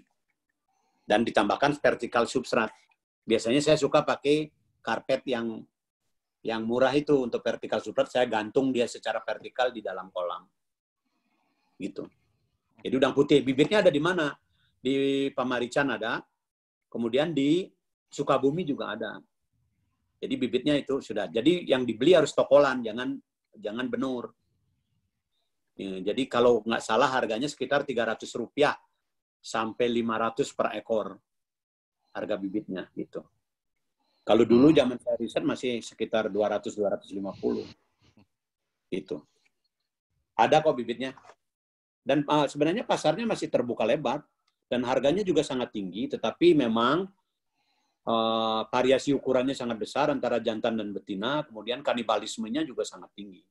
dan ditambahkan vertikal substrat. Biasanya saya suka pakai karpet yang yang murah itu untuk vertikal support saya gantung dia secara vertikal di dalam kolam. Gitu. Jadi udang putih bibitnya ada di mana? Di Pamarican ada. Kemudian di Sukabumi juga ada. Jadi bibitnya itu sudah. Jadi yang dibeli harus tokolan, jangan jangan benur. Ya, jadi kalau nggak salah harganya sekitar 300 rupiah sampai 500 per ekor harga bibitnya gitu. Kalau dulu hmm. zaman saya riset masih sekitar 200-250. Itu. Ada kok bibitnya. Dan uh, sebenarnya pasarnya masih terbuka lebar. Dan harganya juga sangat tinggi. Tetapi memang uh, variasi ukurannya sangat besar antara jantan dan betina. Kemudian kanibalismenya juga sangat tinggi.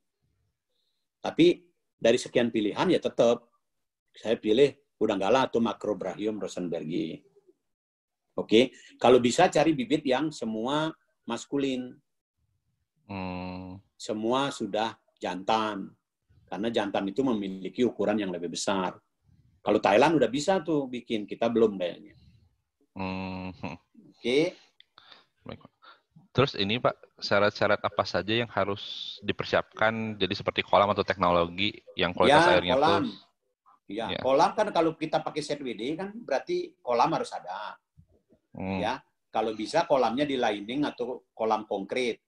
Tapi dari sekian pilihan ya tetap saya pilih udang galah atau makrobrahium makrobrachium rosenbergi Oke, kalau bisa cari bibit yang semua maskulin, hmm. semua sudah jantan, karena jantan itu memiliki ukuran yang lebih besar. Kalau Thailand udah bisa tuh bikin, kita belum kayaknya. Hmm. Oke. Terus ini Pak, syarat-syarat apa saja yang harus dipersiapkan? Jadi seperti kolam atau teknologi yang kualitas ya, airnya kolam. tuh? Ya, ya, kolam kan kalau kita pakai WD kan berarti kolam harus ada hmm. ya kalau bisa kolamnya di lining atau kolam konkret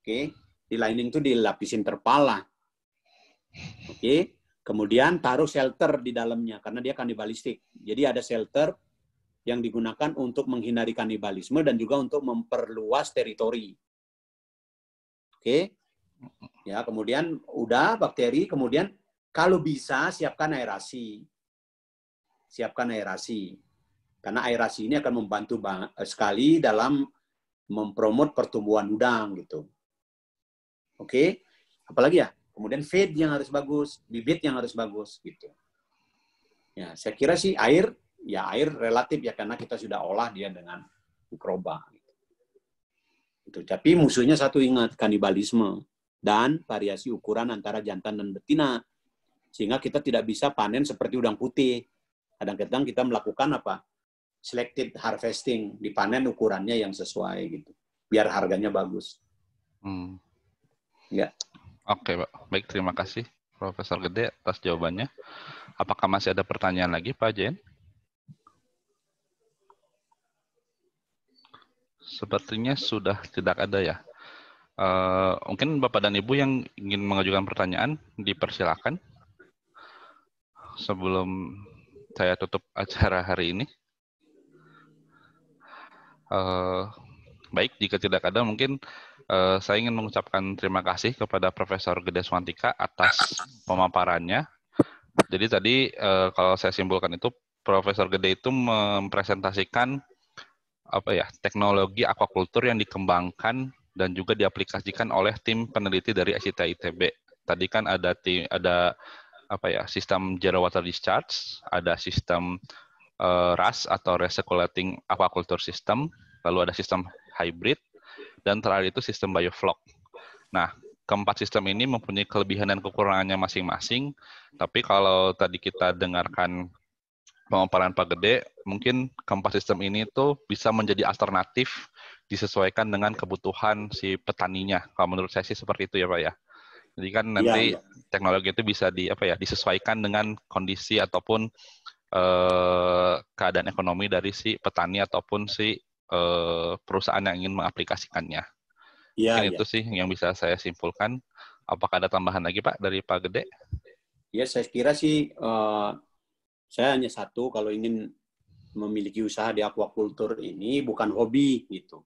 oke okay? di lining itu dilapisin lah. oke okay? kemudian taruh shelter di dalamnya karena dia kanibalistik jadi ada shelter yang digunakan untuk menghindari kanibalisme dan juga untuk memperluas teritori oke okay? ya kemudian udah bakteri kemudian kalau bisa siapkan aerasi siapkan aerasi karena aerasi ini akan membantu eh, sekali dalam mempromot pertumbuhan udang gitu. Oke, okay? apalagi ya? Kemudian feed yang harus bagus, bibit yang harus bagus gitu. Ya, saya kira sih air ya air relatif ya karena kita sudah olah dia dengan mikroba. Gitu. Itu. Tapi musuhnya satu ingat kanibalisme dan variasi ukuran antara jantan dan betina sehingga kita tidak bisa panen seperti udang putih. Kadang-kadang kita melakukan apa? selected harvesting, dipanen ukurannya yang sesuai gitu, biar harganya bagus. Hmm. Ya. Oke, Pak. Baik, terima kasih Profesor Gede atas jawabannya. Apakah masih ada pertanyaan lagi, Pak Jen? Sepertinya sudah tidak ada ya. Uh, mungkin Bapak dan Ibu yang ingin mengajukan pertanyaan, dipersilakan. Sebelum saya tutup acara hari ini. Eh, baik, jika tidak ada mungkin uh, saya ingin mengucapkan terima kasih kepada Profesor Gede Swantika atas pemaparannya. Jadi tadi uh, kalau saya simpulkan itu Profesor Gede itu mempresentasikan apa ya teknologi aquaculture yang dikembangkan dan juga diaplikasikan oleh tim peneliti dari SIT ITB. Tadi kan ada tim ada apa ya sistem zero water discharge, ada sistem uh, eh, RAS atau Recirculating Aquaculture System, lalu ada sistem hybrid, dan terakhir itu sistem bioflok. Nah, keempat sistem ini mempunyai kelebihan dan kekurangannya masing-masing, tapi kalau tadi kita dengarkan pengoperan Pak Gede, mungkin keempat sistem ini tuh bisa menjadi alternatif disesuaikan dengan kebutuhan si petaninya. Kalau menurut saya sih seperti itu ya Pak ya. Jadi kan iya, nanti ya, ya. teknologi itu bisa di apa ya disesuaikan dengan kondisi ataupun eh, keadaan ekonomi dari si petani ataupun si eh, perusahaan yang ingin mengaplikasikannya. Ya, ya. itu sih yang bisa saya simpulkan. Apakah ada tambahan lagi Pak dari Pak Gede? Ya saya kira sih uh, saya hanya satu kalau ingin memiliki usaha di aquaculture ini bukan hobi gitu.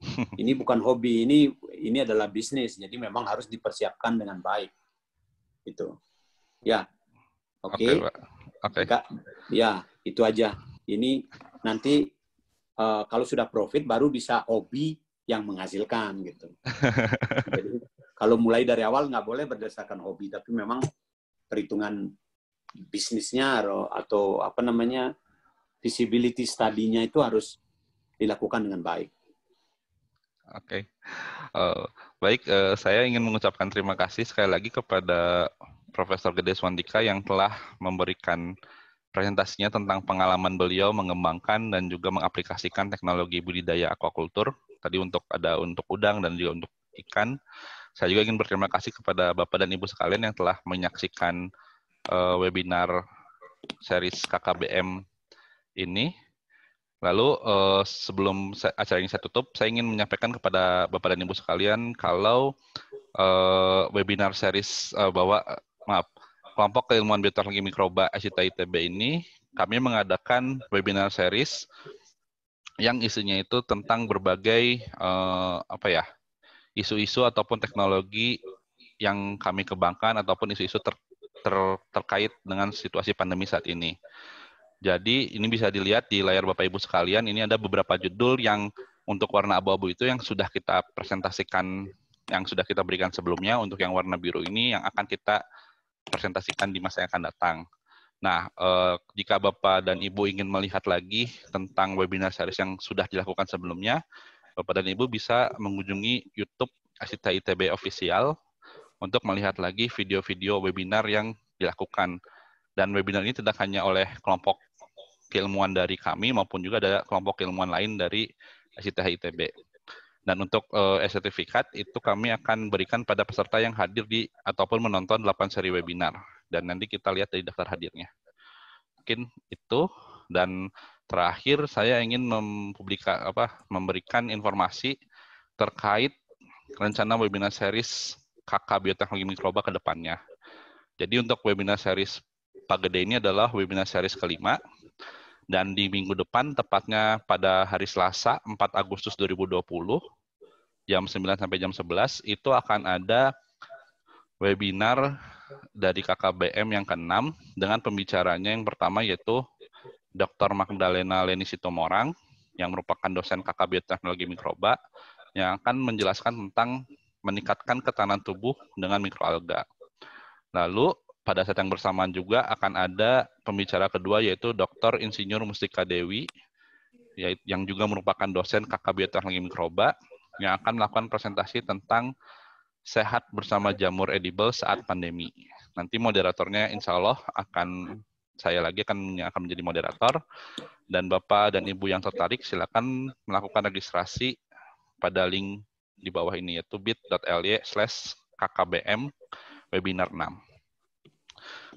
Ini bukan hobi, ini ini adalah bisnis. Jadi memang harus dipersiapkan dengan baik. Gitu. Ya. Oke. Okay. Okay, Oke. Okay. ya, itu aja. Ini nanti uh, kalau sudah profit baru bisa hobi yang menghasilkan gitu. Jadi kalau mulai dari awal nggak boleh berdasarkan hobi, tapi memang perhitungan bisnisnya atau apa namanya visibility studinya itu harus dilakukan dengan baik. Oke, okay. uh, eh, baik. Uh, saya ingin mengucapkan terima kasih sekali lagi kepada Profesor Gede Swandika yang telah memberikan presentasinya tentang pengalaman beliau mengembangkan dan juga mengaplikasikan teknologi budidaya aquaculture tadi untuk ada untuk udang dan juga untuk ikan. Saya juga ingin berterima kasih kepada Bapak dan Ibu sekalian yang telah menyaksikan uh, webinar series KKBM ini. Lalu uh, sebelum acara ini saya tutup, saya ingin menyampaikan kepada Bapak dan Ibu sekalian kalau uh, webinar series uh, bahwa maaf, kelompok keilmuan bioteknologi mikroba SITA ITB ini kami mengadakan webinar series yang isinya itu tentang berbagai uh, apa ya isu-isu ataupun teknologi yang kami kembangkan ataupun isu-isu ter, ter, terkait dengan situasi pandemi saat ini. Jadi ini bisa dilihat di layar Bapak Ibu sekalian ini ada beberapa judul yang untuk warna abu-abu itu yang sudah kita presentasikan yang sudah kita berikan sebelumnya untuk yang warna biru ini yang akan kita presentasikan di masa yang akan datang. Nah, eh, jika Bapak dan Ibu ingin melihat lagi tentang webinar series yang sudah dilakukan sebelumnya, Bapak dan Ibu bisa mengunjungi YouTube Asita ITB Official untuk melihat lagi video-video webinar yang dilakukan. Dan webinar ini tidak hanya oleh kelompok keilmuan dari kami maupun juga ada kelompok keilmuan lain dari Asita ITB. Dan untuk uh, eh, sertifikat itu kami akan berikan pada peserta yang hadir di ataupun menonton 8 seri webinar. Dan nanti kita lihat dari daftar hadirnya. Mungkin itu. Dan terakhir saya ingin mempublika, apa, memberikan informasi terkait rencana webinar series KK Bioteknologi Mikroba ke depannya. Jadi untuk webinar series Pak Gede ini adalah webinar series kelima dan di minggu depan, tepatnya pada hari Selasa, 4 Agustus 2020, jam 9 sampai jam 11, itu akan ada webinar dari KKBM yang ke-6 dengan pembicaranya yang pertama yaitu Dr. Magdalena Leni Sitomorang yang merupakan dosen KKB Teknologi Mikroba yang akan menjelaskan tentang meningkatkan ketahanan tubuh dengan mikroalga. Lalu pada saat yang bersamaan juga akan ada pembicara kedua yaitu Dr. Insinyur Mustika Dewi ya, yang juga merupakan dosen KKB Teknologi Mikroba yang akan melakukan presentasi tentang sehat bersama jamur edible saat pandemi. Nanti moderatornya insya Allah akan saya lagi akan akan menjadi moderator dan Bapak dan Ibu yang tertarik silakan melakukan registrasi pada link di bawah ini yaitu bit.ly slash kkbm webinar 6.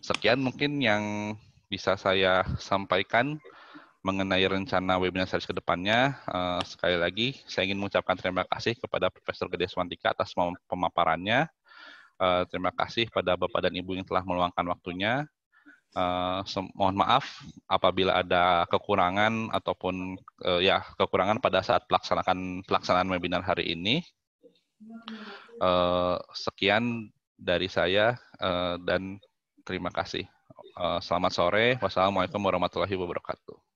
Sekian mungkin yang bisa saya sampaikan mengenai rencana webinar series ke depannya. Eh, sekali lagi, saya ingin mengucapkan terima kasih kepada Profesor Gede Swantika atas pemaparannya. Eh, terima kasih pada Bapak dan Ibu yang telah meluangkan waktunya. Eh, mohon maaf apabila ada kekurangan ataupun ya kekurangan pada saat pelaksanaan pelaksanaan webinar hari ini. sekian dari saya dan Terima kasih. Eh, selamat sore. Wassalamualaikum warahmatullahi wabarakatuh.